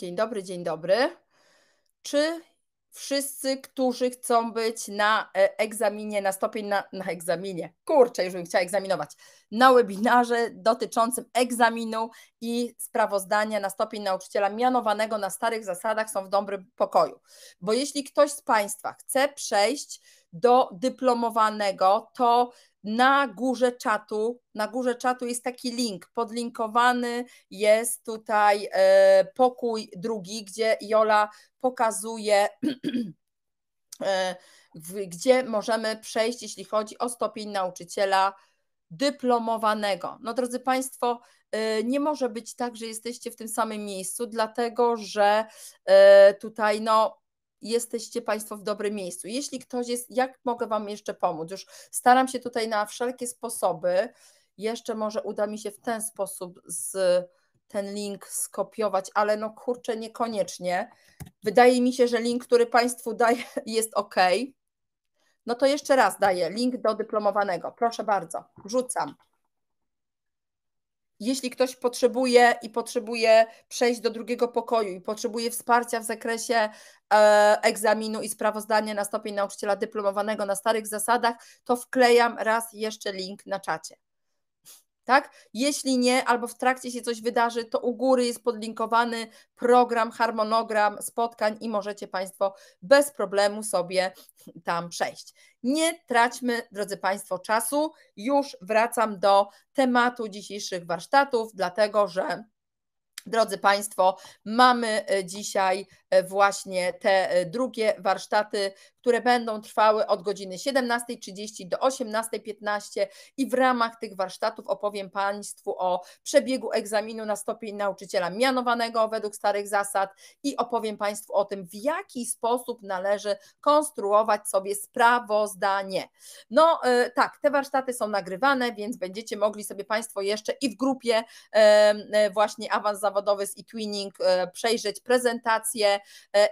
Dzień dobry, dzień dobry. Czy wszyscy, którzy chcą być na e, egzaminie, na stopień na, na egzaminie, kurczę, już bym chciała egzaminować, na webinarze dotyczącym egzaminu i sprawozdania na stopień nauczyciela mianowanego na starych zasadach są w dobrym pokoju. Bo jeśli ktoś z Państwa chce przejść do dyplomowanego, to na górze czatu, na górze czatu jest taki link, podlinkowany jest tutaj e, pokój drugi, gdzie Jola pokazuje e, gdzie możemy przejść, jeśli chodzi o stopień nauczyciela dyplomowanego. No drodzy Państwo, e, nie może być tak, że jesteście w tym samym miejscu, dlatego że tutaj no jesteście Państwo w dobrym miejscu. Jeśli ktoś jest, jak mogę Wam jeszcze pomóc? Już staram się tutaj na wszelkie sposoby, jeszcze może uda mi się w ten sposób z ten link skopiować, ale no kurczę, niekoniecznie. Wydaje mi się, że link, który Państwu daję, jest ok. No to jeszcze raz daję link do dyplomowanego. Proszę bardzo, rzucam. Jeśli ktoś potrzebuje i potrzebuje przejść do drugiego pokoju i potrzebuje wsparcia w zakresie E, egzaminu i sprawozdanie na stopień nauczyciela dyplomowanego na starych zasadach, to wklejam raz jeszcze link na czacie. Tak? Jeśli nie, albo w trakcie się coś wydarzy, to u góry jest podlinkowany program, harmonogram spotkań i możecie Państwo bez problemu sobie tam przejść. Nie traćmy, drodzy Państwo, czasu. Już wracam do tematu dzisiejszych warsztatów, dlatego że Drodzy Państwo, mamy e, dzisiaj e, właśnie te e, drugie warsztaty, które będą trwały od godziny 17.30 do 18.15 i w ramach tych warsztatów opowiem Państwu o przebiegu egzaminu na stopień nauczyciela mianowanego według starych zasad i opowiem Państwu o tym, w jaki sposób należy konstruować sobie sprawozdanie. No e, tak, te warsztaty są nagrywane, więc będziecie mogli sobie Państwo jeszcze i w grupie e, e, właśnie awans zawodowy z e-twinning przejrzeć prezentację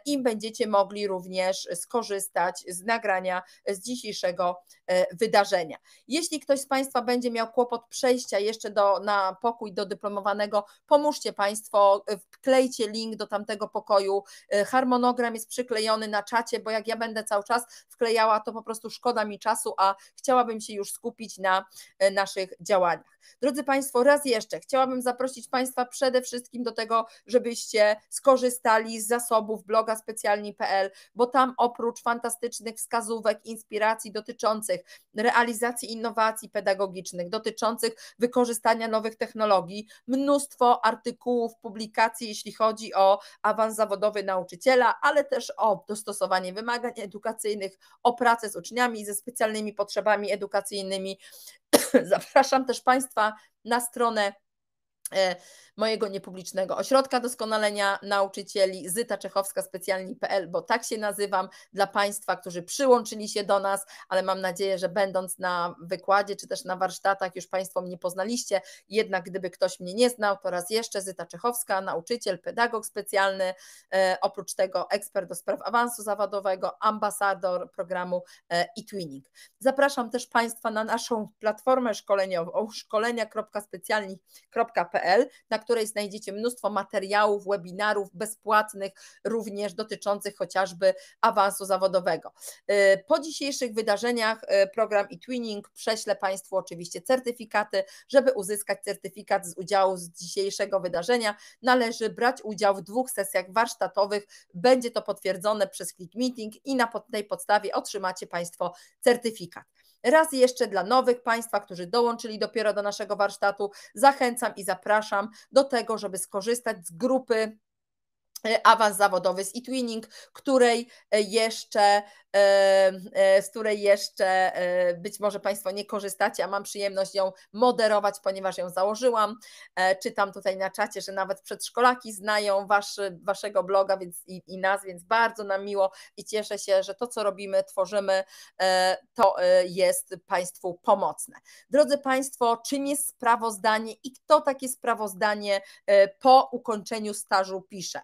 i będziecie mogli również skorzystać wybrać z nagrania e, z dzisiejszego e, wydarzenia. Jeśli ktoś z Państwa będzie miał kłopot przejścia jeszcze do, na pokój do dyplomowanego, pomóżcie Państwo, e, wklejcie link do tamtego pokoju. Harmonogram jest przyklejony na czacie, bo jak ja będę cały czas wklejała, to po prostu szkoda mi czasu, a chciałabym się już skupić na naszych działaniach. Drodzy Państwo, raz jeszcze chciałabym zaprosić Państwa przede wszystkim do tego, żebyście skorzystali z zasobów bloga specjalni.pl, bo tam oprócz fantastycznych fantastycznych wskazówek, inspiracji dotyczących realizacji innowacji pedagogicznych, dotyczących wykorzystania nowych technologii, mnóstwo artykułów, publikacji, jeśli chodzi o awans zawodowy nauczyciela, ale też o dostosowanie wymagań edukacyjnych, o pracę z uczniami ze specjalnymi potrzebami edukacyjnymi. Zapraszam też Państwa na stronę E, mojego niepublicznego ośrodka doskonalenia nauczycieli Zyta Czechowska specjalni.pl, bo tak się nazywam dla Państwa, którzy przyłączyli się do nas, ale mam nadzieję, że będąc na wykładzie czy też na warsztatach już Państwo mnie poznaliście, jednak gdyby ktoś mnie nie znał, to raz jeszcze Zyta Czechowska, nauczyciel, pedagog specjalny, e, oprócz tego ekspert do spraw awansu zawodowego, ambasador programu e, e-twinning. Zapraszam też Państwa na naszą platformę szkoleniową szkolenia.specjalni.pl na której znajdziecie mnóstwo materiałów, webinarów bezpłatnych, również dotyczących chociażby awansu zawodowego. Y, po dzisiejszych wydarzeniach y, program e-twinning prześle Państwu oczywiście certyfikaty. Żeby uzyskać certyfikat z udziału z dzisiejszego wydarzenia, należy brać udział w dwóch sesjach warsztatowych. Będzie to potwierdzone przez Click Meeting i na tej podstawie otrzymacie Państwo certyfikat. Raz jeszcze dla nowych Państwa, którzy dołączyli dopiero do naszego warsztatu, zachęcam i zapraszam do tego, żeby skorzystać z grupy E, awans zawodowy z e-twinning, której e, jeszcze, e, z której jeszcze być może Państwo nie korzystacie, a mam przyjemność ją moderować, ponieważ ją założyłam. Czytam tutaj na czacie, że nawet przedszkolaki znają Waszego bloga więc i, i nas, więc bardzo nam miło i cieszę się, że to, co robimy, tworzymy, to jest Państwu pomocne. Drodzy Państwo, czym jest sprawozdanie i kto takie sprawozdanie po ukończeniu stażu pisze?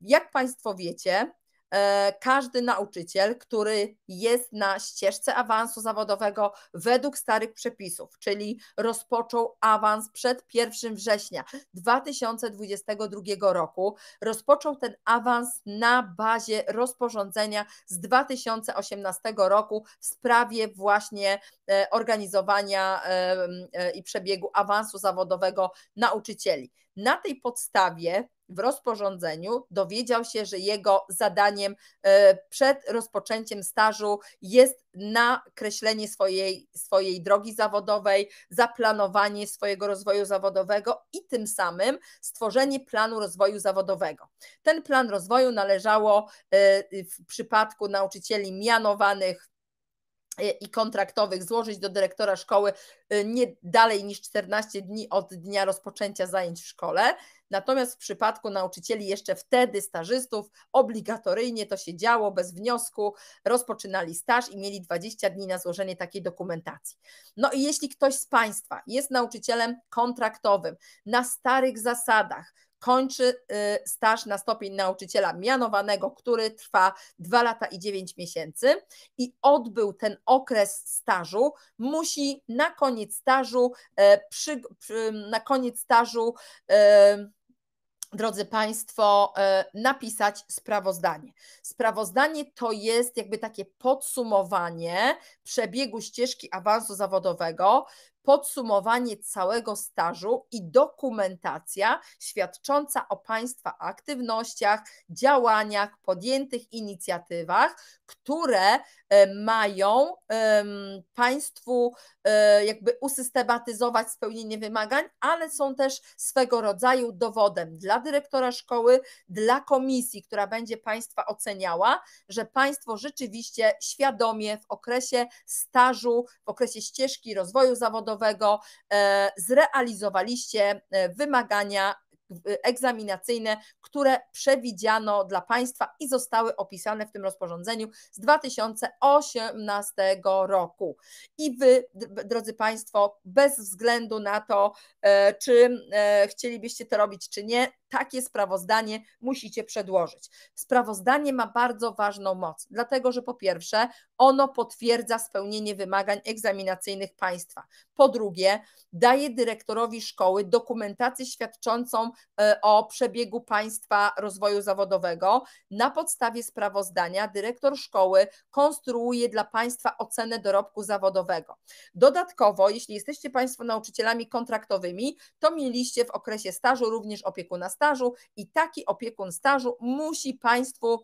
Jak Państwo wiecie, e, każdy nauczyciel, który jest na ścieżce awansu zawodowego według starych przepisów, czyli rozpoczął awans przed 1 września 2022 roku, rozpoczął ten awans na bazie rozporządzenia z 2018 roku w sprawie właśnie e, organizowania e, i przebiegu awansu zawodowego nauczycieli. Na tej podstawie w rozporządzeniu dowiedział się, że jego zadaniem e, przed rozpoczęciem stażu jest nakreślenie swojej, swojej drogi zawodowej, zaplanowanie swojego rozwoju zawodowego i tym samym stworzenie planu rozwoju zawodowego. Ten plan rozwoju należało e, w przypadku nauczycieli mianowanych Y, i kontraktowych złożyć do dyrektora szkoły y, nie dalej niż 14 dni od dnia rozpoczęcia zajęć w szkole. Natomiast w przypadku nauczycieli jeszcze wtedy stażystów obligatoryjnie to się działo bez wniosku, rozpoczynali staż i mieli 20 dni na złożenie takiej dokumentacji. No i jeśli ktoś z Państwa jest nauczycielem kontraktowym na starych zasadach, kończy y, staż na stopień nauczyciela mianowanego, który trwa 2 lata i 9 miesięcy i odbył ten okres stażu, musi na koniec stażu, e, przy, przy, na koniec stażu e, drodzy Państwo, e, napisać sprawozdanie. Sprawozdanie to jest jakby takie podsumowanie przebiegu ścieżki awansu zawodowego, podsumowanie całego stażu i dokumentacja świadcząca o Państwa aktywnościach, działaniach, podjętych inicjatywach, które e, mają Państwu e, jakby usystematyzować spełnienie wymagań, ale są też swego rodzaju dowodem dla dyrektora szkoły, dla komisji, która będzie Państwa oceniała, że Państwo rzeczywiście świadomie w okresie stażu, w okresie ścieżki rozwoju zawodowego, zawodowego e, zrealizowaliście e, wymagania egzaminacyjne, które przewidziano dla państwa i zostały opisane w tym rozporządzeniu z 2018 roku. I wy, drodzy państwo, bez względu na to, e, czy chcielibyście to robić, czy nie, takie sprawozdanie musicie przedłożyć. Sprawozdanie ma bardzo ważną moc, dlatego że po pierwsze, ono potwierdza spełnienie wymagań egzaminacyjnych państwa. Po drugie, daje dyrektorowi szkoły dokumentację świadczącą e, o przebiegu państwa rozwoju zawodowego. Na podstawie sprawozdania dyrektor szkoły konstruuje dla państwa ocenę dorobku zawodowego. Dodatkowo, jeśli jesteście państwo nauczycielami kontraktowymi, to mieliście w okresie stażu również opiekuna stażu, stażu i taki opiekun stażu musi Państwu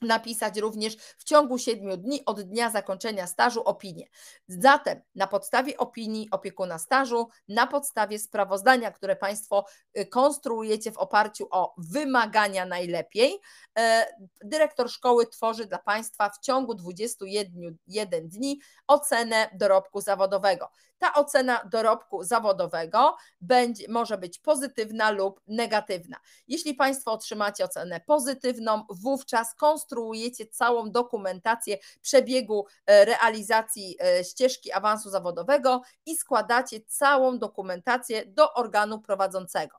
napisać również w ciągu 7 dni od dnia zakończenia stażu opinię. Zatem na podstawie opinii opiekuna stażu, na podstawie sprawozdania, które Państwo y, konstruujecie w oparciu o wymagania najlepiej, e, dyrektor szkoły tworzy dla Państwa w ciągu 21 dni ocenę dorobku zawodowego ta ocena dorobku zawodowego będzie, może być pozytywna lub negatywna. Jeśli Państwo otrzymacie ocenę pozytywną, wówczas konstruujecie całą dokumentację przebiegu e, realizacji e, ścieżki awansu zawodowego i składacie całą dokumentację do organu prowadzącego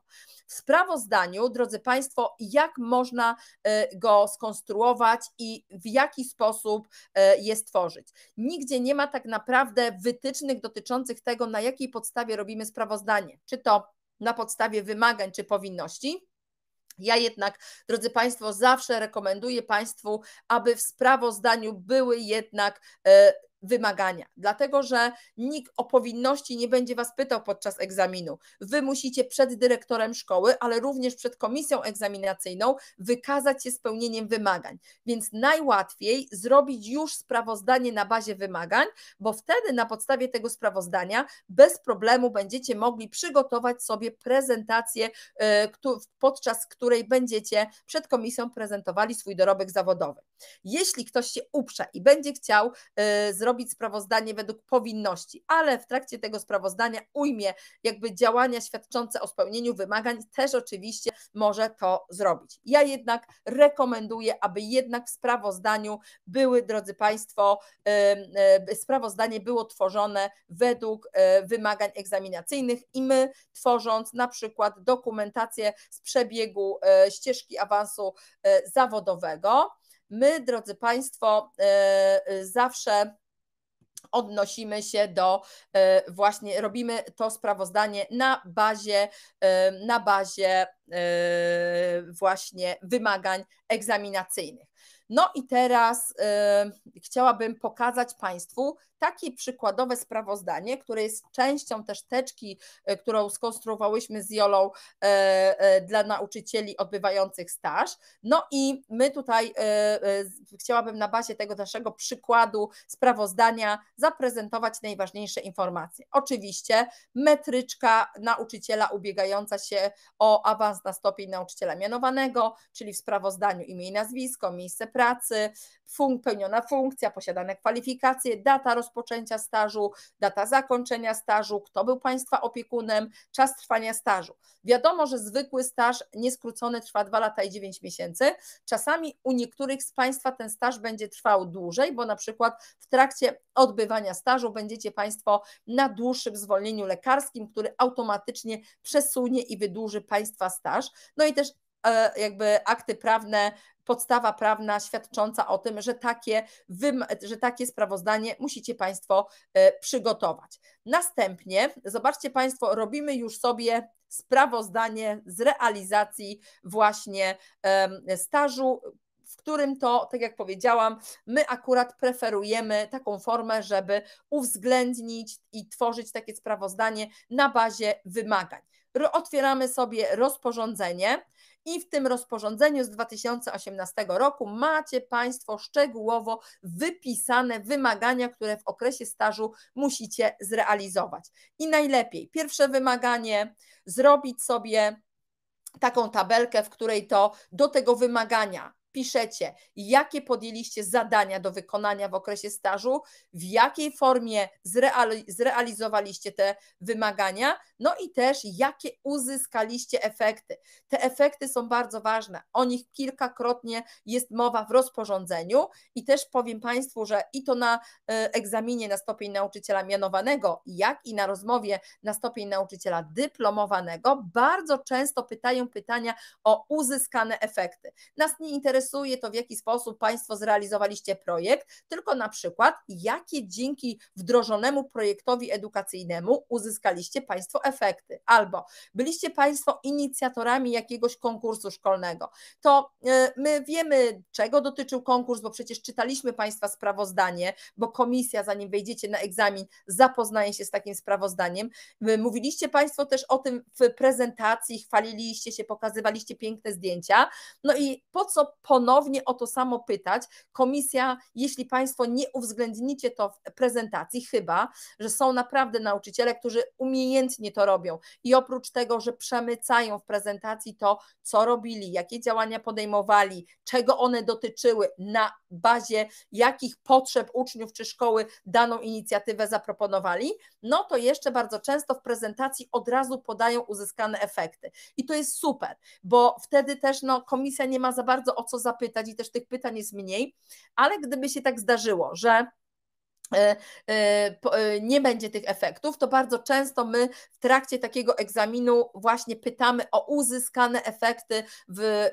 sprawozdaniu, drodzy Państwo, jak można e, go skonstruować i w jaki sposób e, je stworzyć. Nigdzie nie ma tak naprawdę wytycznych dotyczących tego, na jakiej podstawie robimy sprawozdanie. Czy to na podstawie wymagań, czy powinności. Ja jednak, drodzy Państwo, zawsze rekomenduję Państwu, aby w sprawozdaniu były jednak e, wymagania, dlatego że nikt o powinności nie będzie Was pytał podczas egzaminu. Wy musicie przed dyrektorem szkoły, ale również przed komisją egzaminacyjną wykazać się spełnieniem wymagań. Więc najłatwiej zrobić już sprawozdanie na bazie wymagań, bo wtedy na podstawie tego sprawozdania bez problemu będziecie mogli przygotować sobie prezentację, e, podczas której będziecie przed komisją prezentowali swój dorobek zawodowy. Jeśli ktoś się uprze i będzie chciał e, zrobić robić sprawozdanie według powinności, ale w trakcie tego sprawozdania ujmie jakby działania świadczące o spełnieniu wymagań, też oczywiście może to zrobić. Ja jednak rekomenduję, aby jednak w sprawozdaniu były, drodzy Państwo, sprawozdanie było tworzone według e, wymagań egzaminacyjnych i my tworząc na przykład dokumentację z przebiegu e, ścieżki awansu e, zawodowego, my, drodzy Państwo, zawsze odnosimy się do e, właśnie, robimy to sprawozdanie na bazie, e, na bazie e, właśnie wymagań egzaminacyjnych. No i teraz y, chciałabym pokazać Państwu takie przykładowe sprawozdanie, które jest częścią też teczki, y, którą skonstruowałyśmy z Jolą y, y dla nauczycieli odbywających staż. No i my tutaj y, y, chciałabym na bazie tego naszego przykładu sprawozdania zaprezentować najważniejsze informacje. Oczywiście metryczka nauczyciela ubiegająca się o awans na stopień nauczyciela mianowanego, czyli w sprawozdaniu imię i nazwisko, miejsce pracy, pracy, pełniona funkcja, posiadane kwalifikacje, data rozpoczęcia stażu, data zakończenia stażu, kto był Państwa opiekunem, czas trwania stażu. Wiadomo, że zwykły staż nieskrócony trwa 2 lata i 9 miesięcy. Czasami u niektórych z Państwa ten staż będzie trwał dłużej, bo na przykład w trakcie odbywania stażu będziecie Państwo na dłuższym zwolnieniu lekarskim, który automatycznie przesunie i wydłuży Państwa staż. No i też e, jakby akty prawne podstawa prawna świadcząca o tym, że takie, że takie sprawozdanie musicie Państwo e, przygotować. Następnie, zobaczcie Państwo, robimy już sobie sprawozdanie z realizacji właśnie stażu, w którym to, tak jak powiedziałam, my akurat preferujemy taką formę, żeby uwzględnić i tworzyć takie sprawozdanie na bazie wymagań. Otwieramy sobie rozporządzenie i w tym rozporządzeniu z 2018 roku macie Państwo szczegółowo wypisane wymagania, które w okresie stażu musicie zrealizować. I najlepiej pierwsze wymaganie zrobić sobie taką tabelkę, w której to do tego wymagania piszecie, jakie podjęliście zadania do wykonania w okresie stażu, w jakiej formie zrealizowaliście te wymagania, no i też jakie uzyskaliście efekty. Te efekty są bardzo ważne, o nich kilkakrotnie jest mowa w rozporządzeniu i też powiem Państwu, że i to na e, egzaminie na stopień nauczyciela mianowanego, jak i na rozmowie na stopień nauczyciela dyplomowanego, bardzo często pytają pytania o uzyskane efekty. Nas nie interesuje, interesuje to, w jaki sposób Państwo zrealizowaliście projekt, tylko na przykład, jakie dzięki wdrożonemu projektowi edukacyjnemu uzyskaliście Państwo efekty, albo byliście Państwo inicjatorami jakiegoś konkursu szkolnego. To e, my wiemy, czego dotyczył konkurs, bo przecież czytaliśmy Państwa sprawozdanie, bo komisja, zanim wejdziecie na egzamin, zapoznaje się z takim sprawozdaniem. Mówiliście Państwo też o tym w prezentacji, chwaliliście się, pokazywaliście piękne zdjęcia. No i po co ponownie o to samo pytać. Komisja, jeśli Państwo nie uwzględnicie to w prezentacji, chyba, że są naprawdę nauczyciele, którzy umiejętnie to robią i oprócz tego, że przemycają w prezentacji to, co robili, jakie działania podejmowali, czego one dotyczyły, na bazie jakich potrzeb uczniów czy szkoły daną inicjatywę zaproponowali, no to jeszcze bardzo często w prezentacji od razu podają uzyskane efekty. I to jest super, bo wtedy też no, komisja nie ma za bardzo o co zapytać i też tych pytań jest mniej, ale gdyby się tak zdarzyło, że e, e, e, nie będzie tych efektów, to bardzo często my w trakcie takiego egzaminu właśnie pytamy o uzyskane efekty w,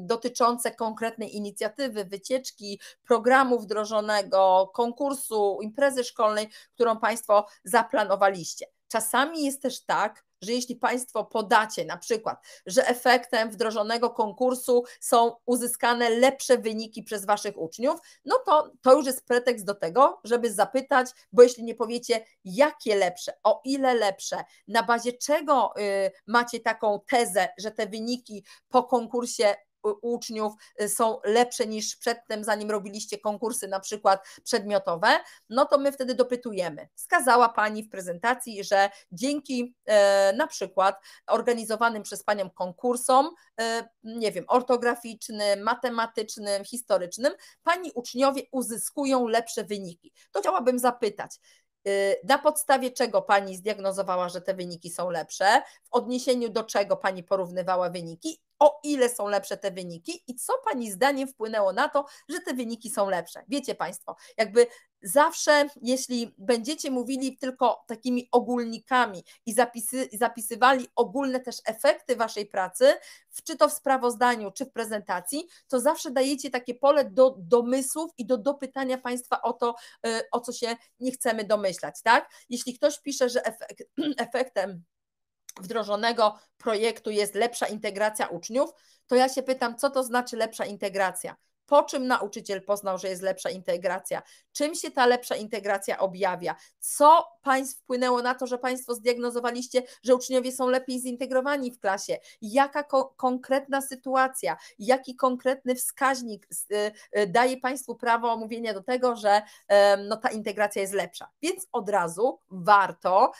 dotyczące konkretnej inicjatywy, wycieczki, programu wdrożonego, konkursu, imprezy szkolnej, którą Państwo zaplanowaliście. Czasami jest też tak, że jeśli Państwo podacie na przykład, że efektem wdrożonego konkursu są uzyskane lepsze wyniki przez Waszych uczniów, no to to już jest pretekst do tego, żeby zapytać, bo jeśli nie powiecie, jakie lepsze, o ile lepsze, na bazie czego y, macie taką tezę, że te wyniki po konkursie uczniów y, są lepsze niż przedtem, zanim robiliście konkursy na przykład przedmiotowe, no to my wtedy dopytujemy. Wskazała Pani w prezentacji, że dzięki e, na przykład organizowanym przez Panią konkursom, e, nie wiem, ortograficznym, matematycznym, historycznym, Pani uczniowie uzyskują lepsze wyniki. To chciałabym zapytać, y, na podstawie czego pani zdiagnozowała, że te wyniki są lepsze, w odniesieniu do czego pani porównywała wyniki o ile są lepsze te wyniki i co Pani zdaniem wpłynęło na to, że te wyniki są lepsze. Wiecie Państwo, jakby zawsze, jeśli będziecie mówili tylko takimi ogólnikami i zapisy, zapisywali ogólne też efekty Waszej pracy, czy to w sprawozdaniu, czy w prezentacji, to zawsze dajecie takie pole do domysłów i do dopytania Państwa o to, y, o co się nie chcemy domyślać, tak? Jeśli ktoś pisze, że efekt, efektem wdrożonego projektu jest lepsza integracja uczniów, to ja się pytam, co to znaczy lepsza integracja? po czym nauczyciel poznał, że jest lepsza integracja, czym się ta lepsza integracja objawia, co państw wpłynęło na to, że państwo zdiagnozowaliście, że uczniowie są lepiej zintegrowani w klasie, jaka ko konkretna sytuacja, jaki konkretny wskaźnik y, y, daje państwu prawo omówienia do tego, że no, ta integracja jest lepsza. Więc od razu warto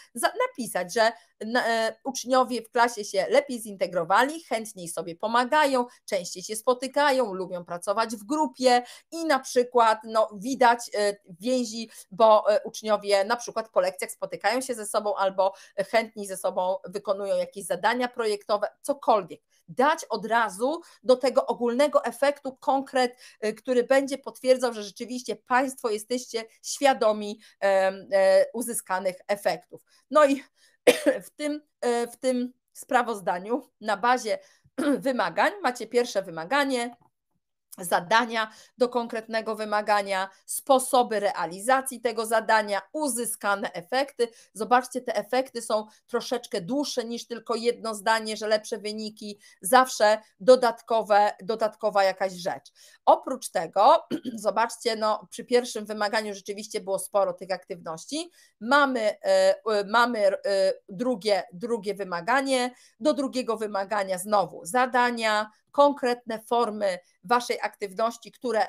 napisać, że e, uczniowie w klasie się lepiej zintegrowali, chętniej sobie pomagają, częściej się spotykają, lubią pracować w w grupie i na przykład no, widać e, więzi, bo e, uczniowie na przykład po lekcjach spotykają się ze sobą albo chętni ze sobą wykonują jakieś zadania projektowe, cokolwiek. Dać od razu do tego ogólnego efektu konkret, e, który będzie potwierdzał, że rzeczywiście Państwo jesteście świadomi uzyskanych efektów. No i w tym, w tym sprawozdaniu na bazie wymagań macie pierwsze wymaganie, zadania do konkretnego wymagania, sposoby realizacji tego zadania, uzyskane efekty. Zobaczcie, te efekty są troszeczkę dłuższe niż tylko jedno zdanie, że lepsze wyniki, zawsze dodatkowe, dodatkowa jakaś rzecz. Oprócz tego, zobaczcie, no, przy pierwszym wymaganiu rzeczywiście było sporo tych aktywności. Mamy, e, e, mamy e, drugie, drugie wymaganie, do drugiego wymagania znowu zadania, konkretne formy Waszej aktywności, które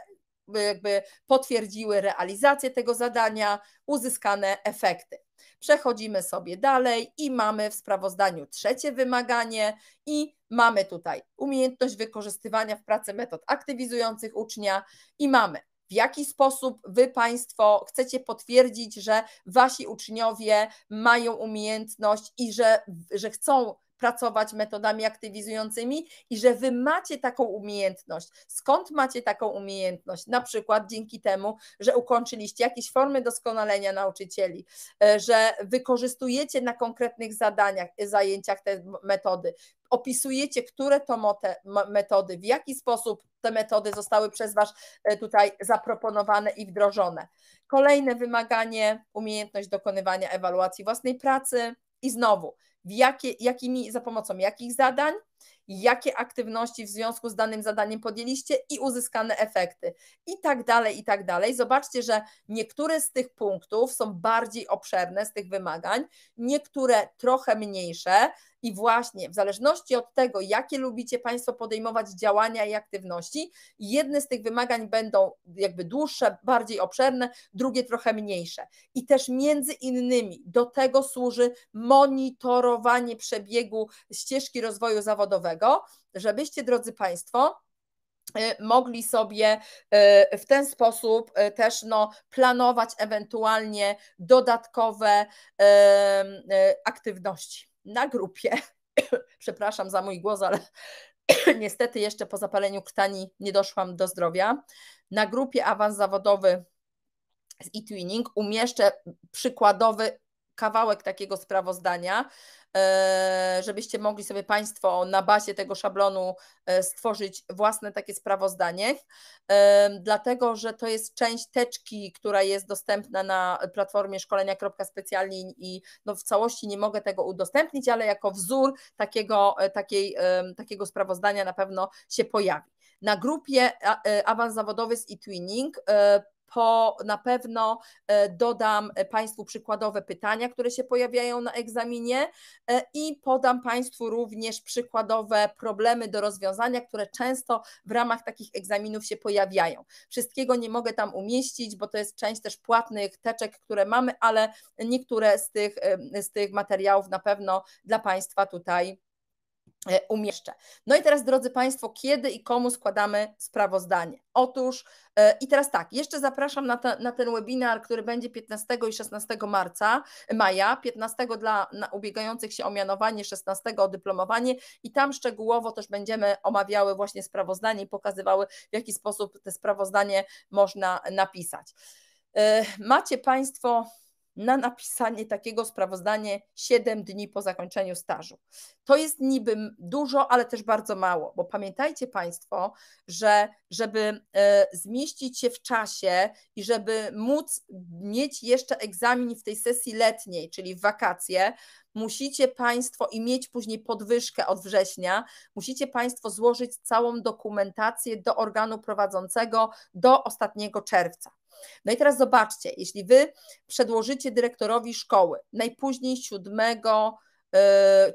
jakby potwierdziły realizację tego zadania, uzyskane efekty. Przechodzimy sobie dalej i mamy w sprawozdaniu trzecie wymaganie i mamy tutaj umiejętność wykorzystywania w pracy metod aktywizujących ucznia i mamy w jaki sposób wy Państwo chcecie potwierdzić, że wasi uczniowie mają umiejętność i że, że chcą pracować metodami aktywizującymi i że wy macie taką umiejętność. Skąd macie taką umiejętność? Na przykład dzięki temu, że ukończyliście jakieś formy doskonalenia nauczycieli, e, że wykorzystujecie na konkretnych zadaniach, e, zajęciach te metody, opisujecie, które to metody, w jaki sposób te metody zostały przez Was e, tutaj zaproponowane i wdrożone. Kolejne wymaganie umiejętność dokonywania ewaluacji własnej pracy, i znowu, jakie, jakimi, za pomocą jakich zadań, jakie aktywności w związku z danym zadaniem podjęliście i uzyskane efekty, i tak dalej, i tak dalej. Zobaczcie, że niektóre z tych punktów są bardziej obszerne z tych wymagań, niektóre trochę mniejsze, i właśnie w zależności od tego, jakie lubicie Państwo podejmować działania i aktywności, jedne z tych wymagań będą jakby dłuższe, bardziej obszerne, drugie trochę mniejsze. I też między innymi do tego służy monitorowanie przebiegu ścieżki rozwoju zawodowego, żebyście, drodzy Państwo, y, mogli sobie y, w ten sposób y, też no, planować ewentualnie dodatkowe aktywności na grupie, przepraszam za mój głos, ale niestety jeszcze po zapaleniu ktani nie doszłam do zdrowia, na grupie awans zawodowy z e-twinning umieszczę przykładowy kawałek takiego sprawozdania, e, żebyście mogli sobie Państwo na bazie tego szablonu e, stworzyć własne takie sprawozdanie, e, dlatego że to jest część teczki, która jest dostępna na platformie szkolenia.specjalin i no w całości nie mogę tego udostępnić, ale jako wzór takiego, takiej, takiego sprawozdania na pewno się pojawi. Na grupie Awans Zawodowy z e-Twinning po na pewno e, dodam e, Państwu przykładowe pytania, które się pojawiają na egzaminie e, i podam Państwu również przykładowe problemy do rozwiązania, które często w ramach takich egzaminów się pojawiają. Wszystkiego nie mogę tam umieścić, bo to jest część też płatnych teczek, które mamy, ale niektóre z tych, z tych materiałów na pewno dla Państwa tutaj E, umieszczę. No i teraz, drodzy Państwo, kiedy i komu składamy sprawozdanie? Otóż e, i teraz tak, jeszcze zapraszam na, te, na, ten webinar, który będzie 15 i 16 marca, maja, 15 dla ubiegających się o mianowanie, 16 o dyplomowanie i tam szczegółowo też będziemy omawiały właśnie sprawozdanie i pokazywały, w jaki sposób te sprawozdanie można napisać. E, macie Państwo na napisanie takiego sprawozdania 7 dni po zakończeniu stażu. To jest niby dużo, ale też bardzo mało, bo pamiętajcie Państwo, że żeby e, zmieścić się w czasie i żeby móc mieć jeszcze egzamin w tej sesji letniej, czyli w wakacje, musicie Państwo i mieć później podwyżkę od września, musicie Państwo złożyć całą dokumentację do organu prowadzącego do ostatniego czerwca. No i teraz zobaczcie, jeśli wy przedłożycie dyrektorowi szkoły najpóźniej 7 e,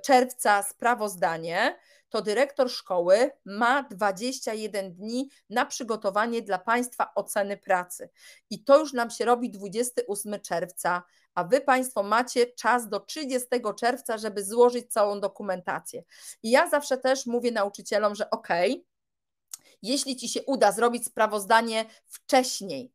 czerwca sprawozdanie, to dyrektor szkoły ma 21 dni na przygotowanie dla Państwa oceny pracy. I to już nam się robi 28 czerwca, a Wy Państwo macie czas do 30 czerwca, żeby złożyć całą dokumentację. I ja zawsze też mówię nauczycielom, że okej, okay, jeśli Ci się uda zrobić sprawozdanie wcześniej,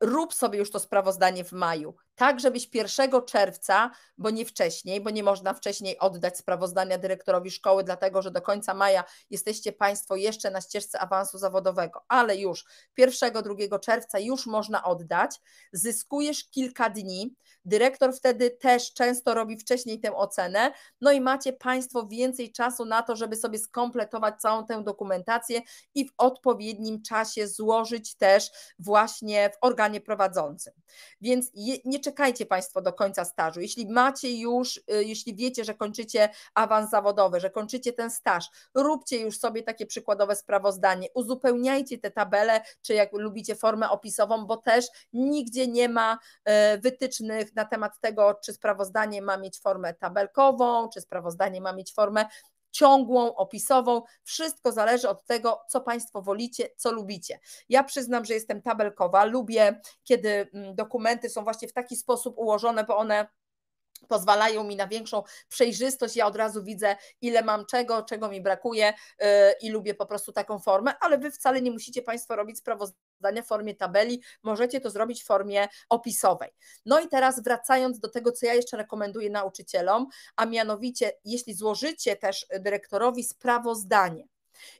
rób sobie już to sprawozdanie w maju tak żebyś 1 czerwca, bo nie wcześniej, bo nie można wcześniej oddać sprawozdania dyrektorowi szkoły, dlatego że do końca maja jesteście Państwo jeszcze na ścieżce awansu zawodowego, ale już 1-2 czerwca już można oddać, zyskujesz kilka dni, dyrektor wtedy też często robi wcześniej tę ocenę, no i macie Państwo więcej czasu na to, żeby sobie skompletować całą tę dokumentację i w odpowiednim czasie złożyć też właśnie w organie prowadzącym. Więc nie czekajcie czekajcie Państwo do końca stażu. Jeśli macie już, y, jeśli wiecie, że kończycie awans zawodowy, że kończycie ten staż, róbcie już sobie takie przykładowe sprawozdanie, uzupełniajcie te tabele, czy jak lubicie formę opisową, bo też nigdzie nie ma y, wytycznych na temat tego, czy sprawozdanie ma mieć formę tabelkową, czy sprawozdanie ma mieć formę ciągłą, opisową. Wszystko zależy od tego, co Państwo wolicie, co lubicie. Ja przyznam, że jestem tabelkowa, lubię, kiedy mm, dokumenty są właśnie w taki sposób ułożone, bo one pozwalają mi na większą przejrzystość. Ja od razu widzę, ile mam czego, czego mi brakuje yy, i lubię po prostu taką formę, ale wy wcale nie musicie Państwo robić sprawozdania zadania w formie tabeli, możecie to zrobić w formie opisowej. No i teraz wracając do tego, co ja jeszcze rekomenduję nauczycielom, a mianowicie, jeśli złożycie też dyrektorowi sprawozdanie,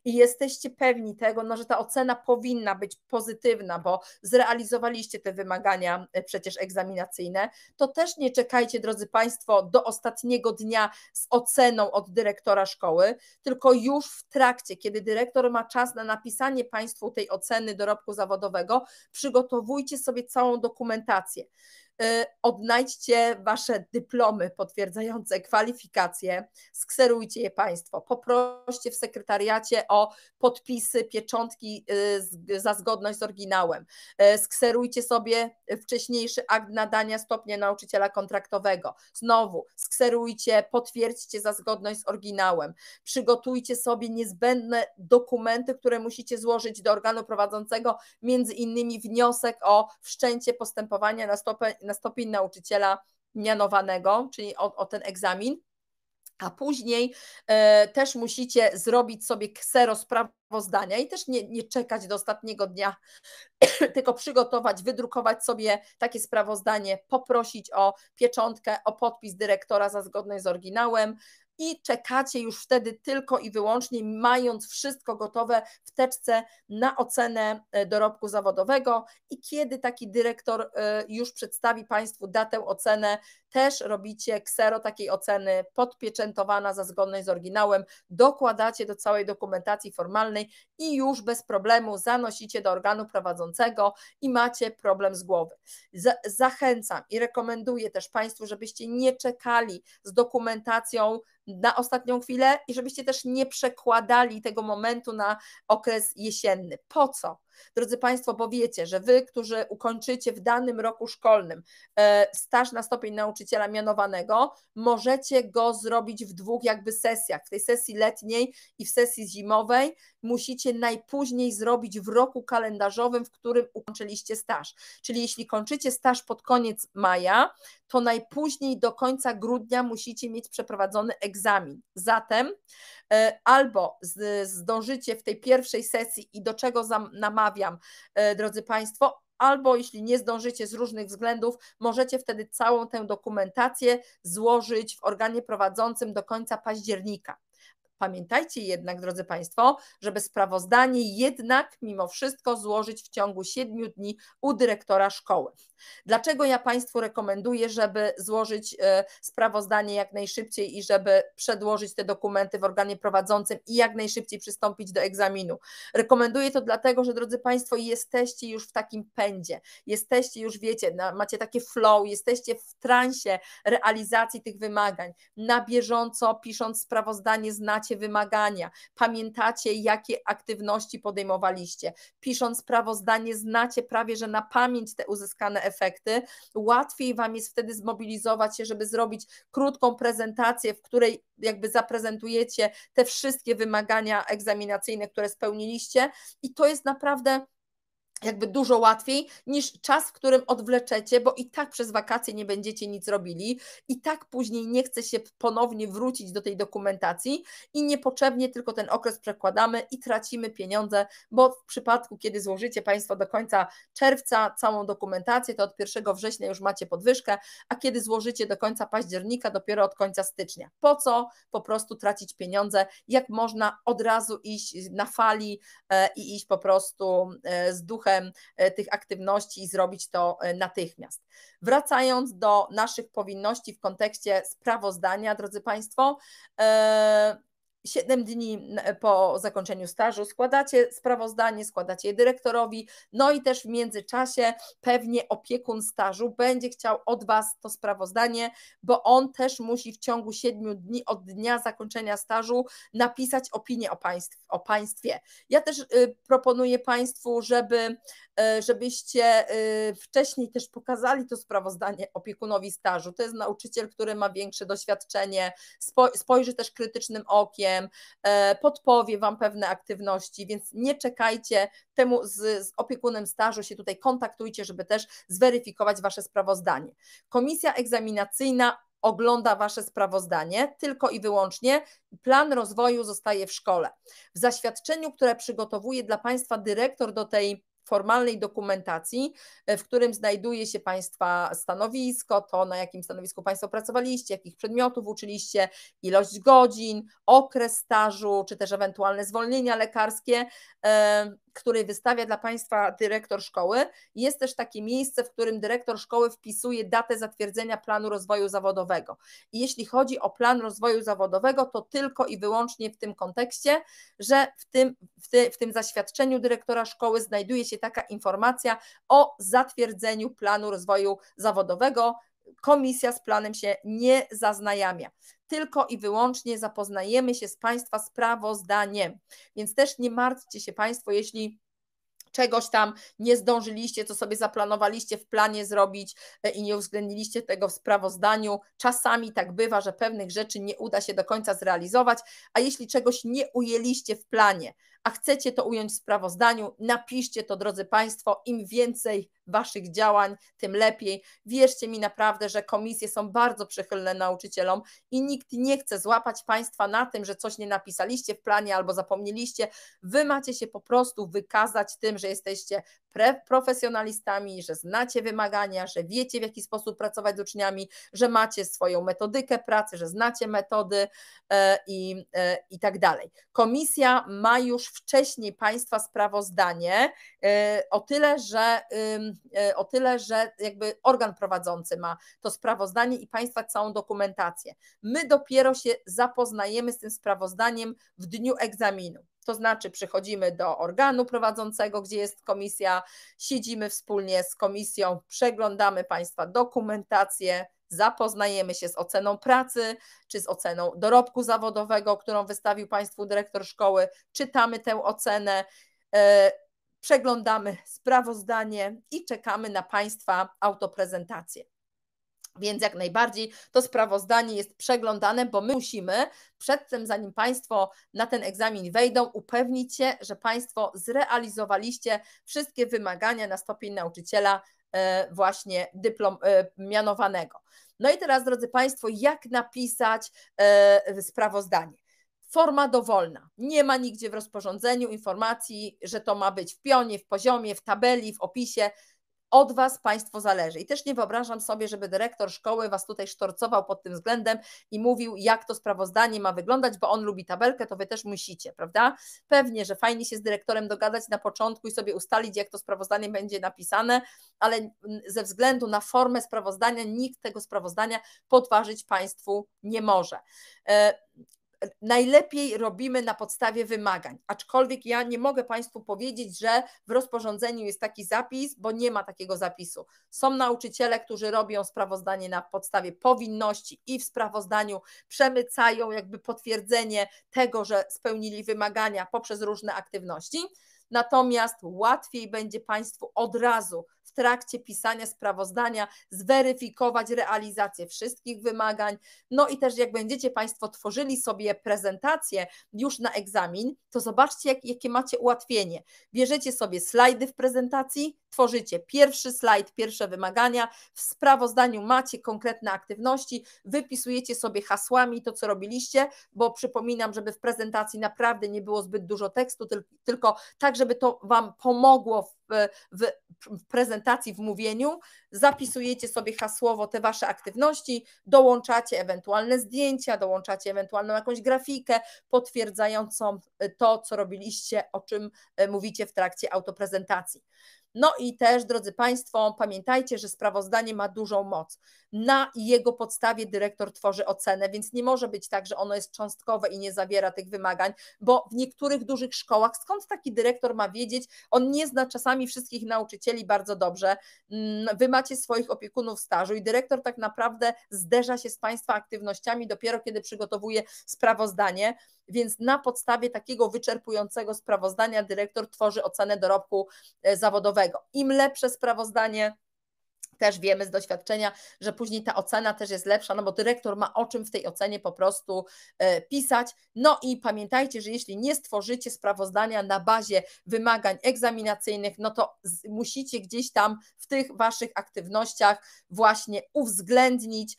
i jesteście pewni tego, no, że ta ocena powinna być pozytywna, bo zrealizowaliście te wymagania e, przecież egzaminacyjne, to też nie czekajcie, drodzy Państwo, do ostatniego dnia z oceną od dyrektora szkoły, tylko już w trakcie, kiedy dyrektor ma czas na napisanie Państwu tej oceny dorobku zawodowego, przygotowujcie sobie całą dokumentację. Y, odnajdźcie wasze dyplomy potwierdzające kwalifikacje, skserujcie je Państwo, poproście w sekretariacie o podpisy, pieczątki y, za zgodność z oryginałem, y, skserujcie sobie wcześniejszy akt nadania stopnia nauczyciela kontraktowego, znowu skserujcie, potwierdźcie za zgodność z oryginałem, przygotujcie sobie niezbędne dokumenty, które musicie złożyć do organu prowadzącego, między innymi wniosek o wszczęcie postępowania na stopień na stopień nauczyciela mianowanego, czyli o, o ten egzamin. A później e, też musicie zrobić sobie ksero sprawozdania i też nie, nie czekać do ostatniego dnia, tylko przygotować, wydrukować sobie takie sprawozdanie, poprosić o pieczątkę, o podpis dyrektora za zgodność z oryginałem, i czekacie już wtedy tylko i wyłącznie, mając wszystko gotowe w teczce na ocenę e, dorobku zawodowego i kiedy taki dyrektor e, już przedstawi Państwu datę ocenę też robicie ksero takiej oceny podpieczętowana za zgodność z oryginałem, dokładacie do całej dokumentacji formalnej i już bez problemu zanosicie do organu prowadzącego i macie problem z głowy. Zachęcam i rekomenduję też Państwu, żebyście nie czekali z dokumentacją na ostatnią chwilę i żebyście też nie przekładali tego momentu na okres jesienny. Po co? drodzy Państwo, bo wiecie, że Wy, którzy ukończycie w danym roku szkolnym e, staż na stopień nauczyciela mianowanego, możecie go zrobić w dwóch jakby sesjach, w tej sesji letniej i w sesji zimowej. Musicie najpóźniej zrobić w roku kalendarzowym, w którym ukończyliście staż. Czyli jeśli kończycie staż pod koniec maja, to najpóźniej do końca grudnia musicie mieć przeprowadzony egzamin. Zatem e, albo zdążycie w tej pierwszej sesji i do czego namawiam, namawiam, e, drodzy Państwo, albo jeśli nie zdążycie z różnych względów, możecie wtedy całą tę dokumentację złożyć w organie prowadzącym do końca października. Pamiętajcie jednak, drodzy Państwo, żeby sprawozdanie jednak mimo wszystko złożyć w ciągu 7 dni u dyrektora szkoły. Dlaczego ja Państwu rekomenduję, żeby złożyć e, sprawozdanie jak najszybciej i żeby przedłożyć te dokumenty w organie prowadzącym i jak najszybciej przystąpić do egzaminu? Rekomenduję to dlatego, że drodzy Państwo, jesteście już w takim pędzie, jesteście już, wiecie, macie takie flow, jesteście w transie realizacji tych wymagań. Na bieżąco, pisząc sprawozdanie, znacie macie wymagania, pamiętacie, jakie aktywności podejmowaliście. Pisząc sprawozdanie, znacie prawie, że na pamięć te uzyskane efekty. Łatwiej Wam jest wtedy zmobilizować się, żeby zrobić krótką prezentację, w której jakby zaprezentujecie te wszystkie wymagania egzaminacyjne, które spełniliście, i to jest naprawdę jakby dużo łatwiej niż czas, w którym odwleczecie, bo i tak przez wakacje nie będziecie nic robili, i tak później nie chce się ponownie wrócić do tej dokumentacji i niepotrzebnie tylko ten okres przekładamy i tracimy pieniądze, bo w przypadku, kiedy złożycie Państwo do końca czerwca całą dokumentację, to od 1 września już macie podwyżkę, a kiedy złożycie do końca października, dopiero od końca stycznia. Po co po prostu tracić pieniądze, jak można od razu iść na fali e, i iść po prostu e, z duchem ruchem e, tych aktywności i zrobić to e, natychmiast. Wracając do naszych powinności w kontekście sprawozdania, drodzy Państwo, e, 7 dni e, po zakończeniu stażu składacie sprawozdanie, składacie je dyrektorowi, no i też w międzyczasie pewnie opiekun stażu będzie chciał od Was to sprawozdanie, bo on też musi w ciągu 7 dni od dnia zakończenia stażu napisać opinię o, państw, o Państwie. Ja też y, proponuję Państwu, żeby, y, żebyście y, wcześniej też pokazali to sprawozdanie opiekunowi stażu. To jest nauczyciel, który ma większe doświadczenie, spojrzy też krytycznym okiem, E, podpowie Wam pewne aktywności, więc nie czekajcie temu z, z opiekunem stażu się tutaj kontaktujcie, żeby też zweryfikować Wasze sprawozdanie. Komisja egzaminacyjna ogląda Wasze sprawozdanie, tylko i wyłącznie plan rozwoju zostaje w szkole. W zaświadczeniu, które przygotowuje dla Państwa dyrektor do tej formalnej dokumentacji, e, w którym znajduje się Państwa stanowisko, to na jakim stanowisku Państwo pracowaliście, jakich przedmiotów uczyliście, ilość godzin, okres stażu, czy też ewentualne zwolnienia lekarskie. E, który wystawia dla Państwa dyrektor szkoły. Jest też takie miejsce, w którym dyrektor szkoły wpisuje datę zatwierdzenia planu rozwoju zawodowego. I jeśli chodzi o plan rozwoju zawodowego, to tylko i wyłącznie w tym kontekście, że w tym, w, ty, w tym zaświadczeniu dyrektora szkoły znajduje się taka informacja o zatwierdzeniu planu rozwoju zawodowego komisja z planem się nie zaznajamia tylko i wyłącznie zapoznajemy się z Państwa sprawozdaniem. Więc też nie martwcie się Państwo, jeśli czegoś tam nie zdążyliście, co sobie zaplanowaliście w planie zrobić e, i nie uwzględniliście tego w sprawozdaniu. Czasami tak bywa, że pewnych rzeczy nie uda się do końca zrealizować, a jeśli czegoś nie ujęliście w planie, a chcecie to ująć w sprawozdaniu, napiszcie to, drodzy Państwo. Im więcej Waszych działań, tym lepiej. Wierzcie mi naprawdę, że komisje są bardzo przychylne nauczycielom i nikt nie chce złapać Państwa na tym, że coś nie napisaliście w planie albo zapomnieliście. Wy macie się po prostu wykazać tym, że jesteście profesjonalistami, że znacie wymagania, że wiecie w jaki sposób pracować z uczniami, że macie swoją metodykę pracy, że znacie metody e, i, e, i tak dalej. Komisja ma już wcześniej Państwa sprawozdanie e, o tyle, że o tyle, że jakby organ prowadzący ma to sprawozdanie i Państwa całą dokumentację. My dopiero się zapoznajemy z tym sprawozdaniem w dniu egzaminu to znaczy przychodzimy do organu prowadzącego, gdzie jest komisja, siedzimy wspólnie z komisją, przeglądamy Państwa dokumentację, zapoznajemy się z oceną pracy, czy z oceną dorobku zawodowego, którą wystawił Państwu dyrektor szkoły, czytamy tę ocenę, e, przeglądamy sprawozdanie i czekamy na Państwa autoprezentację. Więc jak najbardziej to sprawozdanie jest przeglądane, bo my musimy przed tym, zanim Państwo na ten egzamin wejdą, upewnić się, że Państwo zrealizowaliście wszystkie wymagania na stopień nauczyciela e, właśnie dyplom, e, mianowanego. No i teraz, drodzy Państwo, jak napisać e, sprawozdanie? Forma dowolna. Nie ma nigdzie w rozporządzeniu informacji, że to ma być w pionie, w poziomie, w tabeli, w opisie od Was Państwo zależy. I też nie wyobrażam sobie, żeby dyrektor szkoły Was tutaj sztorcował pod tym względem i mówił, jak to sprawozdanie ma wyglądać, bo on lubi tabelkę, to Wy też musicie, prawda? Pewnie, że fajnie się z dyrektorem dogadać na początku i sobie ustalić, jak to sprawozdanie będzie napisane, ale ze względu na formę sprawozdania nikt tego sprawozdania podważyć Państwu nie może. E, najlepiej robimy na podstawie wymagań. Aczkolwiek ja nie mogę Państwu powiedzieć, że w rozporządzeniu jest taki zapis, bo nie ma takiego zapisu. Są nauczyciele, którzy robią sprawozdanie na podstawie powinności i w sprawozdaniu przemycają jakby potwierdzenie tego, że spełnili wymagania poprzez różne aktywności. Natomiast łatwiej będzie Państwu od razu w trakcie pisania sprawozdania zweryfikować realizację wszystkich wymagań. No i też jak będziecie Państwo tworzyli sobie prezentację już na egzamin, to zobaczcie, jak, jakie macie ułatwienie. Bierzecie sobie slajdy w prezentacji, tworzycie pierwszy slajd, pierwsze wymagania, w sprawozdaniu macie konkretne aktywności, wypisujecie sobie hasłami to, co robiliście, bo przypominam, żeby w prezentacji naprawdę nie było zbyt dużo tekstu, tylko tak, żeby to Wam pomogło w, w, w prezentacji, w mówieniu. Zapisujecie sobie hasłowo te Wasze aktywności, dołączacie ewentualne zdjęcia, dołączacie ewentualną jakąś grafikę potwierdzającą y, to, co robiliście, o czym y, mówicie w trakcie autoprezentacji. No i też, drodzy Państwo, pamiętajcie, że sprawozdanie ma dużą moc. Na jego podstawie dyrektor tworzy ocenę, więc nie może być tak, że ono jest cząstkowe i nie zawiera tych wymagań, bo w niektórych dużych szkołach, skąd taki dyrektor ma wiedzieć? On nie zna czasami wszystkich nauczycieli bardzo dobrze. Mm, wy macie swoich opiekunów stażu i dyrektor tak naprawdę zderza się z Państwa aktywnościami dopiero kiedy przygotowuje sprawozdanie więc na podstawie takiego wyczerpującego sprawozdania dyrektor tworzy ocenę dorobku e, zawodowego finansowego. Im lepsze sprawozdanie, też wiemy z doświadczenia, że później ta ocena też jest lepsza, no bo dyrektor ma o czym w tej ocenie po prostu e, pisać. No i pamiętajcie, że jeśli nie stworzycie sprawozdania na bazie wymagań egzaminacyjnych, no to musicie gdzieś tam w tych waszych aktywnościach właśnie uwzględnić,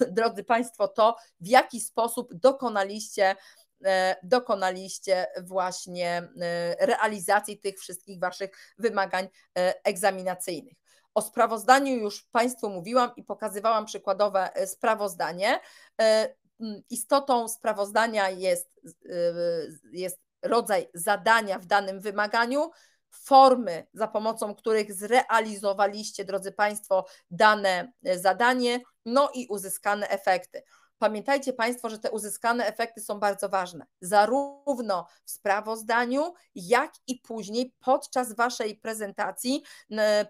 drodzy Państwo, to, w jaki sposób dokonaliście E, dokonaliście właśnie e, realizacji tych wszystkich Waszych wymagań e, egzaminacyjnych. O sprawozdaniu już Państwu mówiłam i pokazywałam przykładowe sprawozdanie. Istotą sprawozdania jest, jest rodzaj zadania w danym wymaganiu, formy, za pomocą których zrealizowaliście, drodzy Państwo, dane zadanie, no i uzyskane efekty. Pamiętajcie Państwo, że te uzyskane efekty są bardzo ważne, zarówno w sprawozdaniu, jak i później podczas Waszej prezentacji,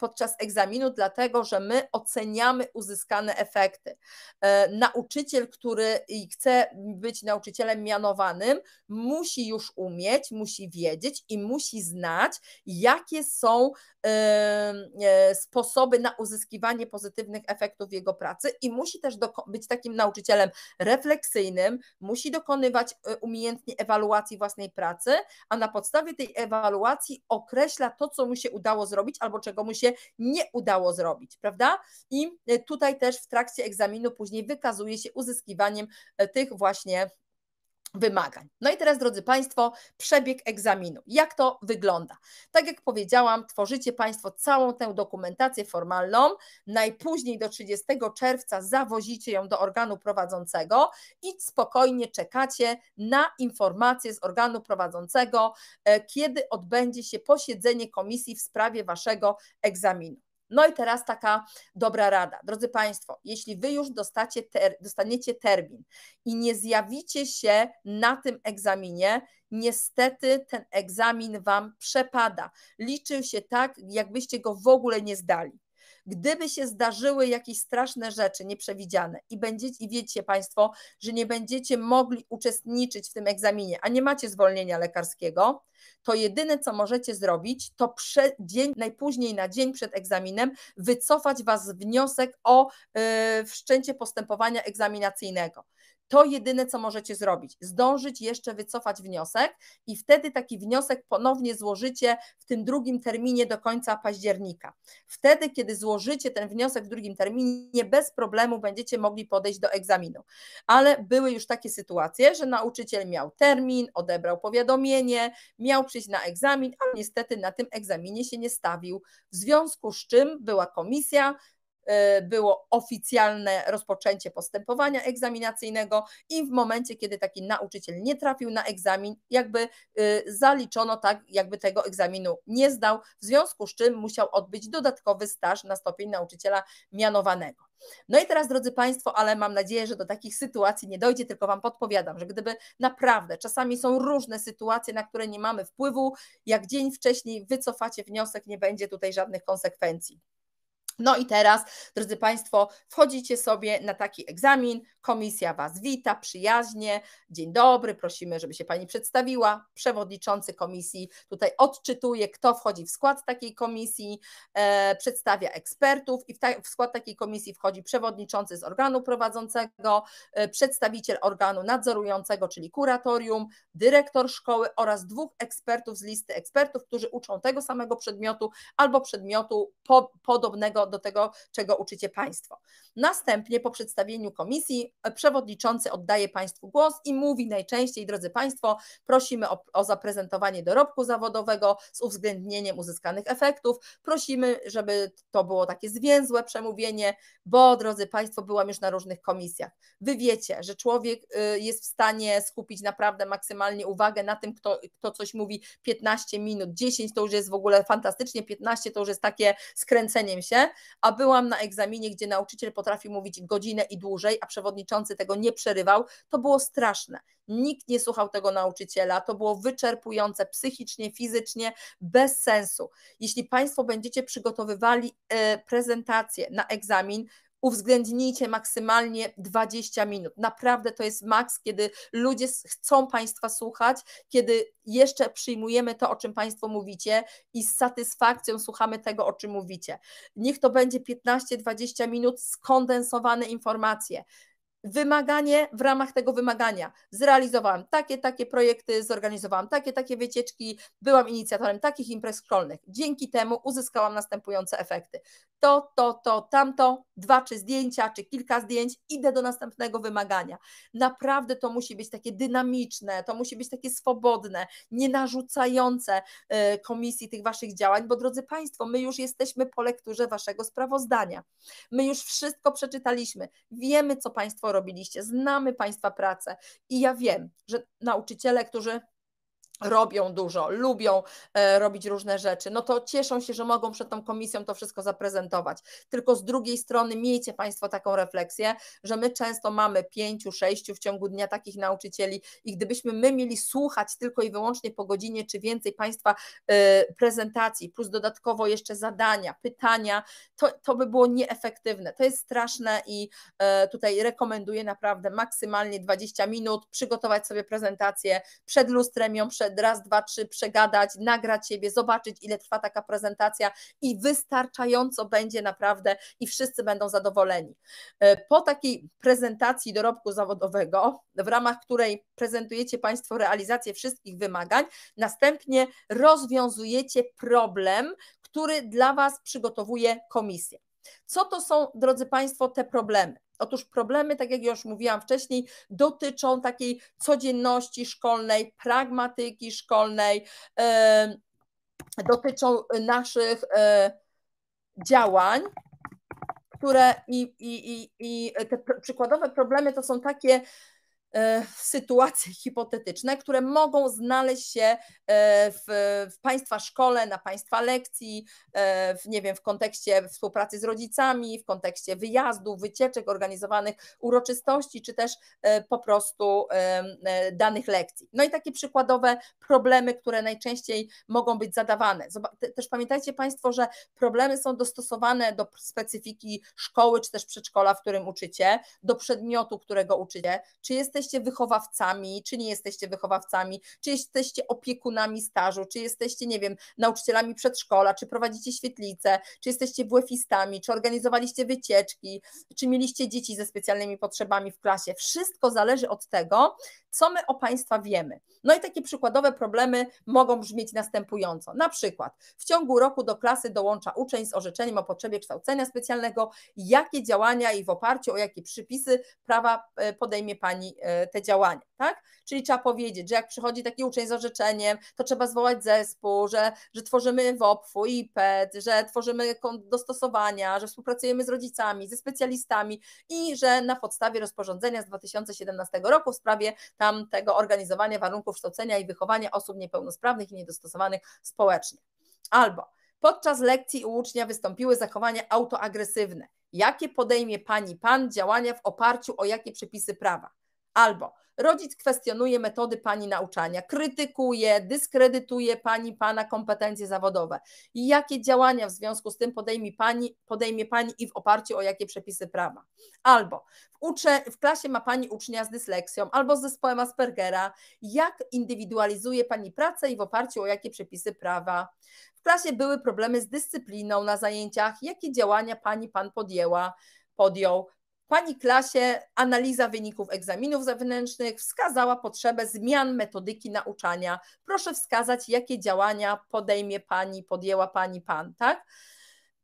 podczas egzaminu, dlatego że my oceniamy uzyskane efekty. E, nauczyciel, który chce być nauczycielem mianowanym, musi już umieć, musi wiedzieć i musi znać, jakie są e, e, sposoby na uzyskiwanie pozytywnych efektów w jego pracy i musi też być takim nauczycielem refleksyjnym, musi dokonywać e, umiejętnie ewaluacji własnej pracy, a na podstawie tej ewaluacji określa to, co mu się udało zrobić albo czego mu się nie udało zrobić, prawda? I e, tutaj też w trakcie egzaminu później wykazuje się uzyskiwaniem e, tych właśnie wymagań. No i teraz, drodzy Państwo, przebieg egzaminu. Jak to wygląda? Tak jak powiedziałam, tworzycie Państwo całą tę dokumentację formalną, najpóźniej do 30 czerwca zawozicie ją do organu prowadzącego i spokojnie czekacie na informację z organu prowadzącego, e, kiedy odbędzie się posiedzenie komisji w sprawie Waszego egzaminu. No i teraz taka dobra rada. Drodzy Państwo, jeśli Wy już dostacie ter, dostaniecie termin i nie zjawicie się na tym egzaminie, niestety ten egzamin Wam przepada. Liczył się tak, jakbyście go w ogóle nie zdali. Gdyby się zdarzyły jakieś straszne rzeczy nieprzewidziane i będziecie i wiecie Państwo, że nie będziecie mogli uczestniczyć w tym egzaminie, a nie macie zwolnienia lekarskiego, to jedyne co możecie zrobić, to dzień, najpóźniej na dzień przed egzaminem wycofać Was wniosek o yy, wszczęcie postępowania egzaminacyjnego. To jedyne, co możecie zrobić. Zdążyć jeszcze wycofać wniosek i wtedy taki wniosek ponownie złożycie w tym drugim terminie do końca października. Wtedy, kiedy złożycie ten wniosek w drugim terminie, bez problemu będziecie mogli podejść do egzaminu. Ale były już takie sytuacje, że nauczyciel miał termin, odebrał powiadomienie, miał przyjść na egzamin, a niestety na tym egzaminie się nie stawił. W związku z czym była komisja, E, było oficjalne rozpoczęcie postępowania egzaminacyjnego i w momencie, kiedy taki nauczyciel nie trafił na egzamin, jakby e, zaliczono tak, jakby tego egzaminu nie zdał, w związku z czym musiał odbyć dodatkowy staż na stopień nauczyciela mianowanego. No i teraz, drodzy Państwo, ale mam nadzieję, że do takich sytuacji nie dojdzie, tylko Wam podpowiadam, że gdyby naprawdę czasami są różne sytuacje, na które nie mamy wpływu, jak dzień wcześniej wycofacie wniosek, nie będzie tutaj żadnych konsekwencji. No i teraz, drodzy Państwo, wchodzicie sobie na taki egzamin, komisja Was wita przyjaźnie, dzień dobry, prosimy, żeby się Pani przedstawiła, przewodniczący komisji tutaj odczytuje, kto wchodzi w skład takiej komisji, e, przedstawia ekspertów i w, ta, w, skład takiej komisji wchodzi przewodniczący z organu prowadzącego, e, przedstawiciel organu nadzorującego, czyli kuratorium, dyrektor szkoły oraz dwóch ekspertów z listy ekspertów, którzy uczą tego samego przedmiotu albo przedmiotu po, podobnego do, tego, czego uczycie Państwo. Następnie po przedstawieniu komisji e, przewodniczący oddaje Państwu głos i mówi najczęściej, drodzy Państwo, prosimy o, o zaprezentowanie dorobku zawodowego z uwzględnieniem uzyskanych efektów, prosimy, żeby to było takie zwięzłe przemówienie, bo drodzy Państwo, byłam już na różnych komisjach. Wy wiecie, że człowiek y, jest w stanie skupić naprawdę maksymalnie uwagę na tym, kto, kto coś mówi 15 minut, 10 to już jest w ogóle fantastycznie, 15 to już jest takie skręceniem się, a byłam na egzaminie, gdzie nauczyciel potrafił mówić godzinę i dłużej, a przewodniczący tego nie przerywał, to było straszne. Nikt nie słuchał tego nauczyciela, to było wyczerpujące psychicznie, fizycznie, bez sensu. Jeśli Państwo będziecie przygotowywali e, prezentację na egzamin, uwzględnijcie maksymalnie 20 minut. Naprawdę to jest maks, kiedy ludzie chcą Państwa słuchać, kiedy jeszcze przyjmujemy to, o czym Państwo mówicie i z satysfakcją słuchamy tego, o czym mówicie. Niech to będzie 15-20 minut skondensowane informacje wymaganie w ramach tego wymagania. Zrealizowałam takie, takie projekty, zorganizowałam takie, takie wycieczki, byłam inicjatorem takich imprez szkolnych. Dzięki temu uzyskałam następujące efekty to, to, to, tamto, dwa czy zdjęcia, czy kilka zdjęć, idę do następnego wymagania. Naprawdę to musi być takie dynamiczne, to musi być takie swobodne, nienarzucające e, komisji tych waszych działań, bo drodzy Państwo, my już jesteśmy po lekturze waszego sprawozdania. My już wszystko przeczytaliśmy, wiemy, co Państwo robiliście, znamy Państwa pracę i ja wiem, że nauczyciele, którzy robią dużo, lubią e, robić różne rzeczy, no to cieszą się, że mogą przed tą komisją to wszystko zaprezentować. Tylko z drugiej strony miejcie Państwo taką refleksję, że my często mamy pięciu, sześciu w ciągu dnia takich nauczycieli i gdybyśmy my mieli słuchać tylko i wyłącznie po godzinie czy więcej Państwa e, prezentacji, plus dodatkowo jeszcze zadania, pytania, to, to by było nieefektywne. To jest straszne i e, tutaj rekomenduję naprawdę maksymalnie 20 minut przygotować sobie prezentację przed lustrem, ją przed przed raz, dwa, trzy przegadać, nagrać siebie, zobaczyć, ile trwa taka prezentacja i wystarczająco będzie naprawdę i wszyscy będą zadowoleni. E, po takiej prezentacji dorobku zawodowego, w ramach której prezentujecie Państwo realizację wszystkich wymagań, następnie rozwiązujecie problem, który dla Was przygotowuje komisja. Co to są, drodzy Państwo, te problemy? Otóż problemy, tak jak już mówiłam wcześniej, dotyczą takiej codzienności szkolnej, pragmatyki szkolnej, dotyczą naszych e, działań, które i, i, i, i te przykładowe problemy to są takie, E, sytuacje hipotetyczne, które mogą znaleźć się e, w, w, Państwa szkole, na Państwa lekcji, e, w, nie wiem, w kontekście współpracy z rodzicami, w kontekście wyjazdów, wycieczek organizowanych, uroczystości, czy też po prostu danych lekcji. No i takie przykładowe problemy, które najczęściej mogą być zadawane. Też pamiętajcie Państwo, że problemy są dostosowane do specyfiki szkoły, czy też przedszkola, w którym uczycie, do przedmiotu, którego uczycie. Czy jesteś jesteście wychowawcami, czy nie jesteście wychowawcami, czy jesteście opiekunami stażu, czy jesteście, nie wiem, nauczycielami przedszkola, czy prowadzicie świetlice, czy jesteście wf czy organizowaliście wycieczki, czy mieliście dzieci ze specjalnymi potrzebami w klasie. Wszystko zależy od tego, co my o Państwa wiemy. No i takie przykładowe problemy mogą brzmieć następująco. Na przykład w ciągu roku do klasy dołącza uczeń z orzeczeniem o potrzebie kształcenia specjalnego, jakie działania i w oparciu o jakie przypisy prawa e, podejmie Pani e, E, te działania, tak? Czyli trzeba powiedzieć, że jak przychodzi taki uczeń z orzeczeniem, to trzeba zwołać zespół, że, że tworzymy WOPF-u, IPED, że tworzymy dostosowania, że współpracujemy z rodzicami, ze specjalistami i że na podstawie rozporządzenia z 2017 roku w sprawie tam tego organizowania warunków kształcenia i wychowania osób niepełnosprawnych i niedostosowanych społecznie. Albo podczas lekcji u ucznia wystąpiły zachowania autoagresywne. Jakie podejmie pani, pan działania w oparciu o jakie przepisy prawa? Albo rodzic kwestionuje metody pani nauczania, krytykuje, dyskredytuje pani pana kompetencje zawodowe. I jakie działania w związku z tym podejmie pani, podejmie pani i w oparciu o jakie przepisy prawa? Albo w, ucze, w klasie ma pani ucznia z dysleksją, albo z zespołem Aspergera. Jak indywidualizuje pani pracę i w oparciu o jakie przepisy prawa? W klasie były problemy z dyscypliną na zajęciach. Jakie działania pani pan podjęła? podjął pani klasie analiza wyników egzaminów zewnętrznych wskazała potrzebę zmian metodyki nauczania. Proszę wskazać, jakie działania podejmie pani, podjęła pani, pan, tak?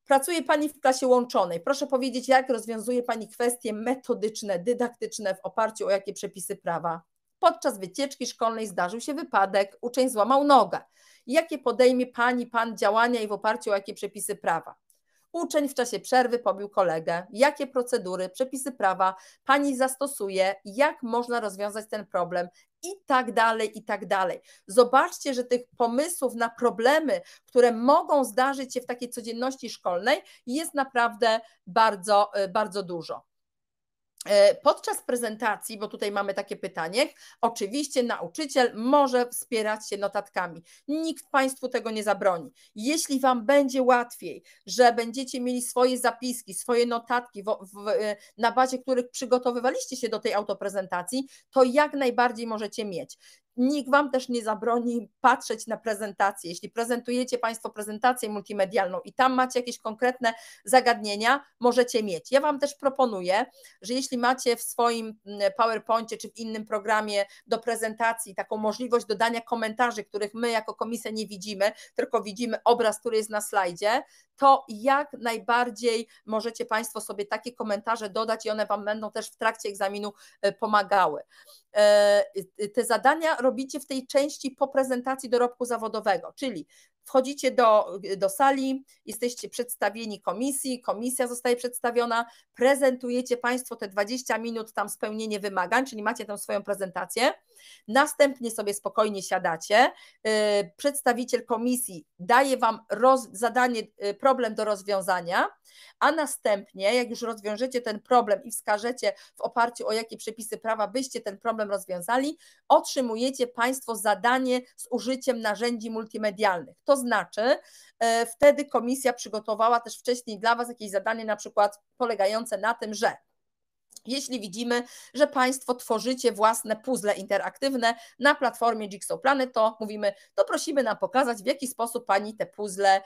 Pracuje Pani w klasie łączonej. Proszę powiedzieć, jak rozwiązuje Pani kwestie metodyczne, dydaktyczne w oparciu o jakie przepisy prawa. Podczas wycieczki szkolnej zdarzył się wypadek, uczeń złamał nogę. Jakie podejmie Pani, Pan działania i w oparciu o jakie przepisy prawa? Uczeń w czasie przerwy pobił kolegę. Jakie procedury, przepisy prawa pani zastosuje? Jak można rozwiązać ten problem? I tak dalej, i tak dalej. Zobaczcie, że tych pomysłów na problemy, które mogą zdarzyć się w takiej codzienności szkolnej, jest naprawdę bardzo, y, bardzo dużo. E, podczas prezentacji, bo tutaj mamy takie pytanie, oczywiście nauczyciel może wspierać się notatkami. Nikt Państwu tego nie zabroni. Jeśli Wam będzie łatwiej, że będziecie mieli swoje zapiski, swoje notatki, w, w, e, na bazie których przygotowywaliście się do tej autoprezentacji, to jak najbardziej możecie mieć nikt Wam też nie zabroni patrzeć na prezentację. Jeśli prezentujecie Państwo prezentację multimedialną i tam macie jakieś konkretne zagadnienia, możecie mieć. Ja Wam też proponuję, że jeśli macie w swoim mm, PowerPoincie czy w innym programie do prezentacji taką możliwość dodania komentarzy, których my jako komisja nie widzimy, tylko widzimy obraz, który jest na slajdzie, to jak najbardziej możecie Państwo sobie takie komentarze dodać i one Wam będą też w trakcie egzaminu y, pomagały. E, y, te zadania robicie w tej części po prezentacji dorobku zawodowego, czyli wchodzicie do, do sali, jesteście przedstawieni komisji, komisja zostaje przedstawiona, prezentujecie Państwo te 20 minut tam spełnienie wymagań, czyli macie tam swoją prezentację Następnie sobie spokojnie siadacie. Y, przedstawiciel komisji daje Wam roz, zadanie, y, problem do rozwiązania, a następnie, jak już rozwiążecie ten problem i wskażecie w oparciu o jakie przepisy prawa byście ten problem rozwiązali, otrzymujecie Państwo zadanie z użyciem narzędzi multimedialnych. To znaczy, y, wtedy komisja przygotowała też wcześniej dla Was jakieś zadanie, na przykład polegające na tym, że jeśli widzimy, że Państwo tworzycie własne puzzle interaktywne na platformie Jigsaw Planet, to mówimy, to prosimy nam pokazać, w jaki sposób Pani te puzzle e,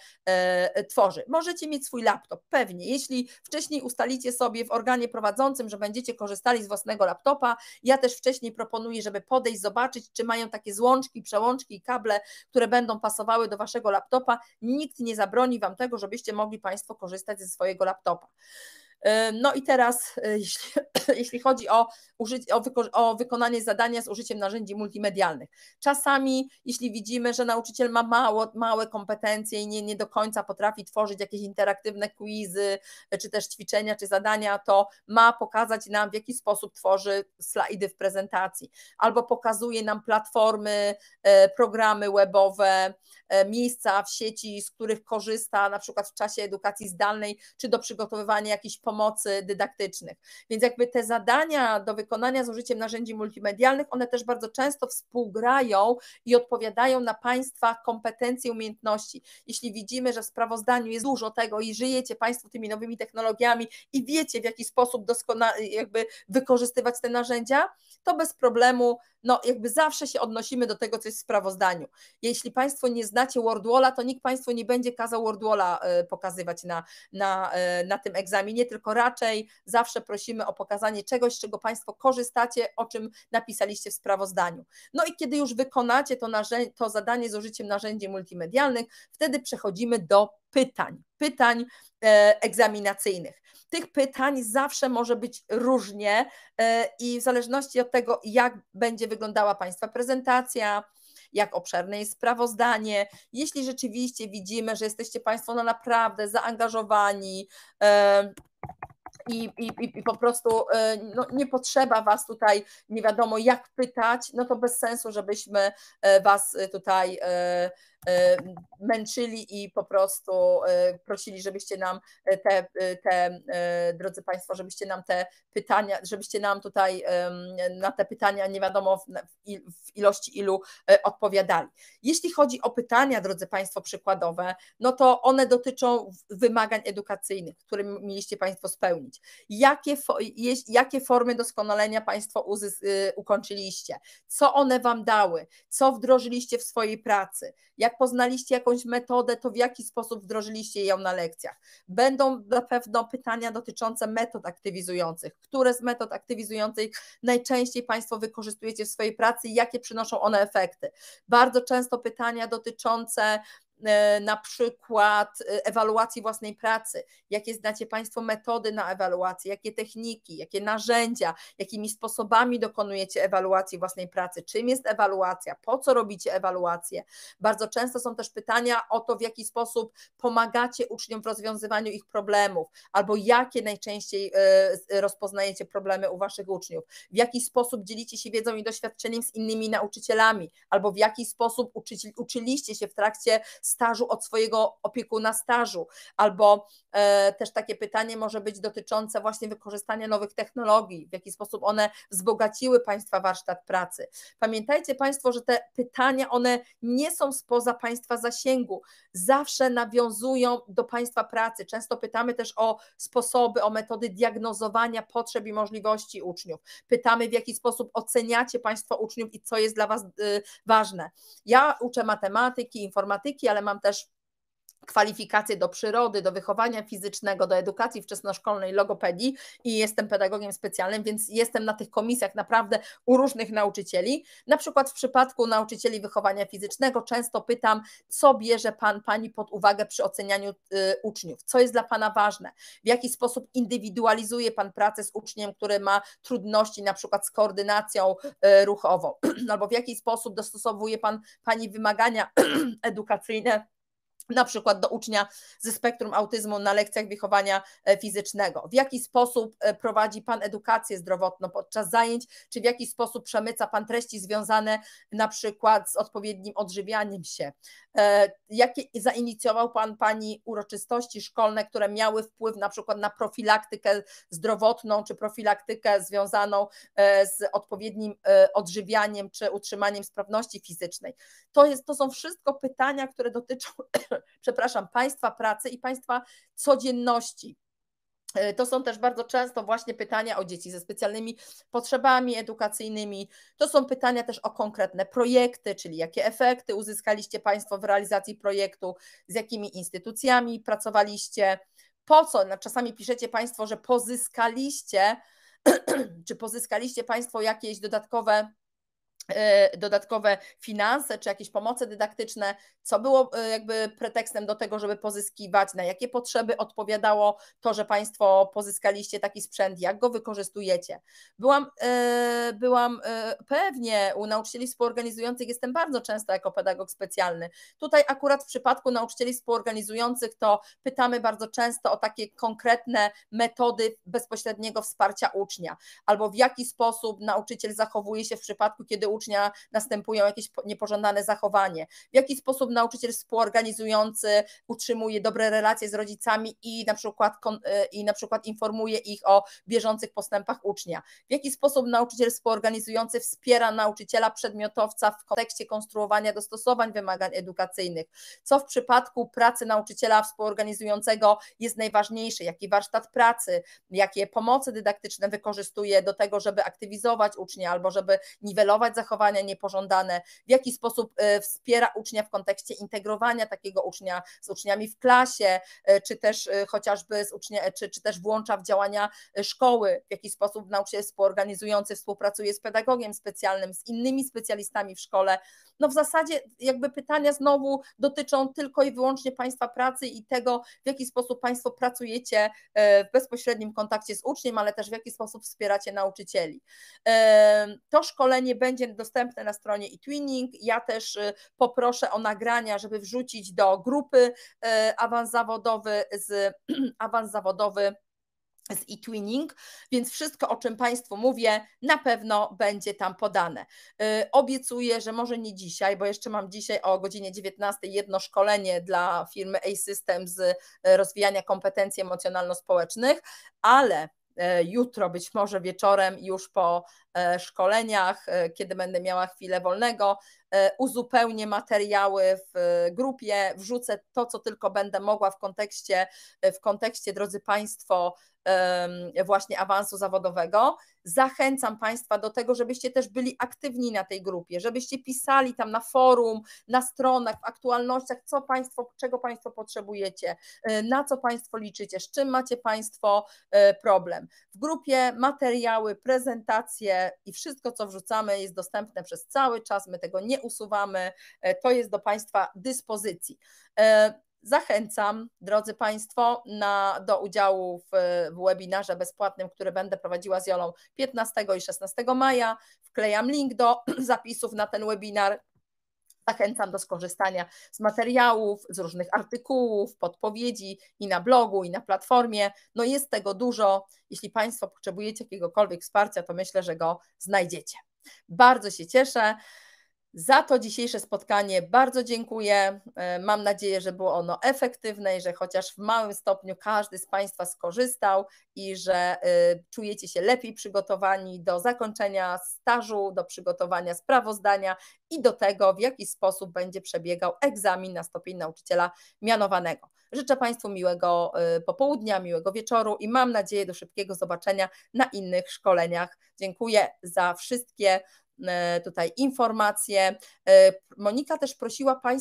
e, tworzy. Możecie mieć swój laptop, pewnie. Jeśli wcześniej ustalicie sobie w organie prowadzącym, że będziecie korzystali z własnego laptopa, ja też wcześniej proponuję, żeby podejść, zobaczyć, czy mają takie złączki, przełączki i kable, które będą pasowały do Waszego laptopa. Nikt nie zabroni Wam tego, żebyście mogli Państwo korzystać ze swojego laptopa. E, no i teraz, e, jeśli, jeśli chodzi o, o, wyko o, wykonanie zadania z użyciem narzędzi multimedialnych, czasami, jeśli widzimy, że nauczyciel ma mało, małe kompetencje i nie, nie do końca potrafi tworzyć jakieś interaktywne quizy, e, czy też ćwiczenia, czy zadania, to ma pokazać nam, w jaki sposób tworzy slajdy w prezentacji, albo pokazuje nam platformy, programy webowe, miejsca w sieci, z których korzysta, na przykład w czasie edukacji zdalnej, czy do przygotowywania jakichś pomocy dydaktycznych. Więc jakby te zadania do wykonania z użyciem narzędzi multimedialnych, one też bardzo często współgrają i odpowiadają na Państwa kompetencje, umiejętności. Jeśli widzimy, że w sprawozdaniu jest dużo tego i żyjecie Państwo tymi nowymi technologiami i wiecie w jaki sposób doskonale jakby wykorzystywać te narzędzia, to bez problemu, no jakby zawsze się odnosimy do tego, co jest w sprawozdaniu. Jeśli Państwo nie znacie WordWalla, to nikt Państwu nie będzie kazał WordWalla e, pokazywać na, na, e, na tym egzaminie, tylko raczej zawsze prosimy o pokazanie czegoś, z czego Państwo korzystacie, o czym napisaliście w sprawozdaniu. No i kiedy już wykonacie to, narzędzie, to zadanie z użyciem narzędzi multimedialnych, wtedy przechodzimy do pytań, pytań e, egzaminacyjnych. Tych pytań zawsze może być różnie e, i w zależności od tego, jak będzie wyglądała Państwa prezentacja, jak obszerne jest sprawozdanie. Jeśli rzeczywiście widzimy, że jesteście Państwo na naprawdę zaangażowani, i, i, i, po prostu e, no, nie potrzeba Was tutaj, nie wiadomo jak pytać, no to bez sensu, żebyśmy e, Was tutaj e, Y, męczyli i po prostu y, prosili, żebyście nam y, te, te drodzy Państwo, żebyście nam te pytania, żebyście nam tutaj na te pytania nie wiadomo w ilości ilu odpowiadali. Jeśli chodzi o pytania, drodzy Państwo, przykładowe, no to one dotyczą wymagań edukacyjnych, które mieliście Państwo spełnić. Jakie, jakie formy doskonalenia Państwo uzys, ukończyliście? Co one Wam dały? Co wdrożyliście w swojej pracy? Jak poznaliście jakąś metodę, to w jaki sposób wdrożyliście ją na lekcjach? Będą na pewno pytania dotyczące metod aktywizujących. Które z metod aktywizujących najczęściej Państwo wykorzystujecie w swojej pracy i jakie przynoszą one efekty? Bardzo często pytania dotyczące E, na przykład e, ewaluacji własnej pracy, jakie znacie Państwo metody na ewaluację, jakie techniki, jakie narzędzia, jakimi sposobami dokonujecie ewaluacji własnej pracy, czym jest ewaluacja, po co robicie ewaluację. Bardzo często są też pytania o to, w jaki sposób pomagacie uczniom w rozwiązywaniu ich problemów, albo jakie najczęściej e, rozpoznajecie problemy u Waszych uczniów, w jaki sposób dzielicie się wiedzą i doświadczeniem z innymi nauczycielami, albo w jaki sposób uczyliście się w trakcie stażu od swojego opiekuna stażu, albo e, też takie pytanie może być dotyczące właśnie wykorzystania nowych technologii, w jaki sposób one wzbogaciły Państwa warsztat pracy. Pamiętajcie Państwo, że te pytania, one nie są spoza Państwa zasięgu, zawsze nawiązują do Państwa pracy. Często pytamy też o sposoby, o metody diagnozowania potrzeb i możliwości uczniów. Pytamy, w jaki sposób oceniacie Państwo uczniów i co jest dla Was y, ważne. Ja uczę matematyki, informatyki, ale ale mam też kwalifikacje do przyrody, do wychowania fizycznego, do edukacji wczesnoszkolnej, logopedii i jestem pedagogiem specjalnym, więc jestem na tych komisjach naprawdę u różnych nauczycieli. Na przykład w przypadku nauczycieli wychowania fizycznego często pytam, co bierze Pan, Pani pod uwagę przy ocenianiu y, uczniów, co jest dla Pana ważne, w jaki sposób indywidualizuje Pan pracę z uczniem, który ma trudności na przykład z koordynacją y, ruchową, albo w jaki sposób dostosowuje Pan Pani wymagania edukacyjne na przykład do ucznia ze spektrum autyzmu na lekcjach wychowania e, fizycznego, w jaki sposób e, prowadzi Pan edukację zdrowotną podczas zajęć, czy w jaki sposób przemyca Pan treści związane na przykład z odpowiednim odżywianiem się, e, jakie zainicjował Pan Pani uroczystości szkolne, które miały wpływ na przykład na profilaktykę zdrowotną, czy profilaktykę związaną z odpowiednim odżywianiem, czy utrzymaniem sprawności fizycznej. To, jest, to są wszystko pytania, które dotyczą przepraszam, państwa pracy i państwa codzienności. E, to są też bardzo często właśnie pytania o dzieci ze specjalnymi potrzebami edukacyjnymi. To są pytania też o konkretne projekty, czyli jakie efekty uzyskaliście Państwo w realizacji projektu, z jakimi instytucjami pracowaliście, po co. Czasami piszecie Państwo, że pozyskaliście, czy pozyskaliście Państwo jakieś dodatkowe Y, dodatkowe finanse czy jakieś pomoce dydaktyczne, co było y, jakby pretekstem do tego, żeby pozyskiwać, na jakie potrzeby odpowiadało to, że Państwo pozyskaliście taki sprzęt, jak go wykorzystujecie. Byłam, y, byłam pewnie u nauczycieli współorganizujących, jestem bardzo często jako pedagog specjalny. Tutaj akurat w przypadku nauczycieli współorganizujących to pytamy bardzo często o takie konkretne metody bezpośredniego wsparcia ucznia, albo w jaki sposób nauczyciel zachowuje się w przypadku, kiedy ucznia następują jakieś niepożądane zachowanie, w jaki sposób nauczyciel współorganizujący utrzymuje dobre relacje z rodzicami i na przykład, e, i na przykład informuje ich o bieżących postępach ucznia, w jaki sposób nauczyciel współorganizujący wspiera nauczyciela przedmiotowca w kontekście konstruowania dostosowań wymagań edukacyjnych, co w przypadku pracy nauczyciela współorganizującego jest najważniejsze, jaki warsztat pracy, jakie pomocy dydaktyczne wykorzystuje do tego, żeby aktywizować ucznia albo żeby niwelować zachowanie, zachowania niepożądane, w jaki sposób e, wspiera ucznia w kontekście integrowania takiego ucznia z uczniami w klasie, e, czy też e, chociażby z ucznia, czy, czy też włącza w działania szkoły, w jaki sposób nauczyciel współorganizujący współpracuje z pedagogiem specjalnym, z innymi specjalistami w szkole, no w zasadzie jakby pytania znowu dotyczą tylko i wyłącznie Państwa pracy i tego, w jaki sposób Państwo pracujecie e, w bezpośrednim kontakcie z uczniem, ale też w jaki sposób wspieracie nauczycieli. E, to szkolenie będzie dostępne na stronie eTwinning. Ja też e, poproszę o nagrania, żeby wrzucić do grupy awans zawodowy z awans zawodowy z e-twinning, więc wszystko, o czym Państwu mówię, na pewno będzie tam podane. Y, obiecuję, że może nie dzisiaj, bo jeszcze mam dzisiaj o godzinie 19 jedno szkolenie dla firmy A-System z y, rozwijania kompetencji emocjonalno-społecznych, ale E, jutro, być może wieczorem, już po e, szkoleniach, e, kiedy będę miała chwilę wolnego, uzupełnię materiały w grupie, wrzucę to, co tylko będę mogła w kontekście, w kontekście, drodzy Państwo, właśnie awansu zawodowego. Zachęcam Państwa do tego, żebyście też byli aktywni na tej grupie, żebyście pisali tam na forum, na stronach, w aktualnościach, co państwo, czego Państwo potrzebujecie, y, na co Państwo liczycie, z czym macie Państwo y, problem. W grupie materiały, prezentacje i wszystko, co wrzucamy, jest dostępne przez cały czas. My tego nie usuwamy. Y, to jest do Państwa dyspozycji. Zachęcam, drodzy Państwo, na, do udziału w, w webinarze bezpłatnym, który będę prowadziła z Jolą 15 i 16 maja. Wklejam link do zapisów na ten webinar. Zachęcam do skorzystania z materiałów, z różnych artykułów, podpowiedzi i na blogu, i na platformie. No jest tego dużo. Jeśli Państwo potrzebujecie jakiegokolwiek wsparcia, to myślę, że go znajdziecie. Bardzo się cieszę. Za to dzisiejsze spotkanie bardzo dziękuję. E, mam nadzieję, że było ono efektywne i że chociaż w małym stopniu każdy z Państwa skorzystał i że e, czujecie się lepiej przygotowani do zakończenia stażu, do przygotowania sprawozdania i do tego, w jaki sposób będzie przebiegał egzamin na stopień nauczyciela mianowanego. Życzę Państwu miłego e, popołudnia, miłego wieczoru i mam nadzieję do szybkiego zobaczenia na innych szkoleniach. Dziękuję za wszystkie E, tutaj informacje. E, Monika też prosiła Państwa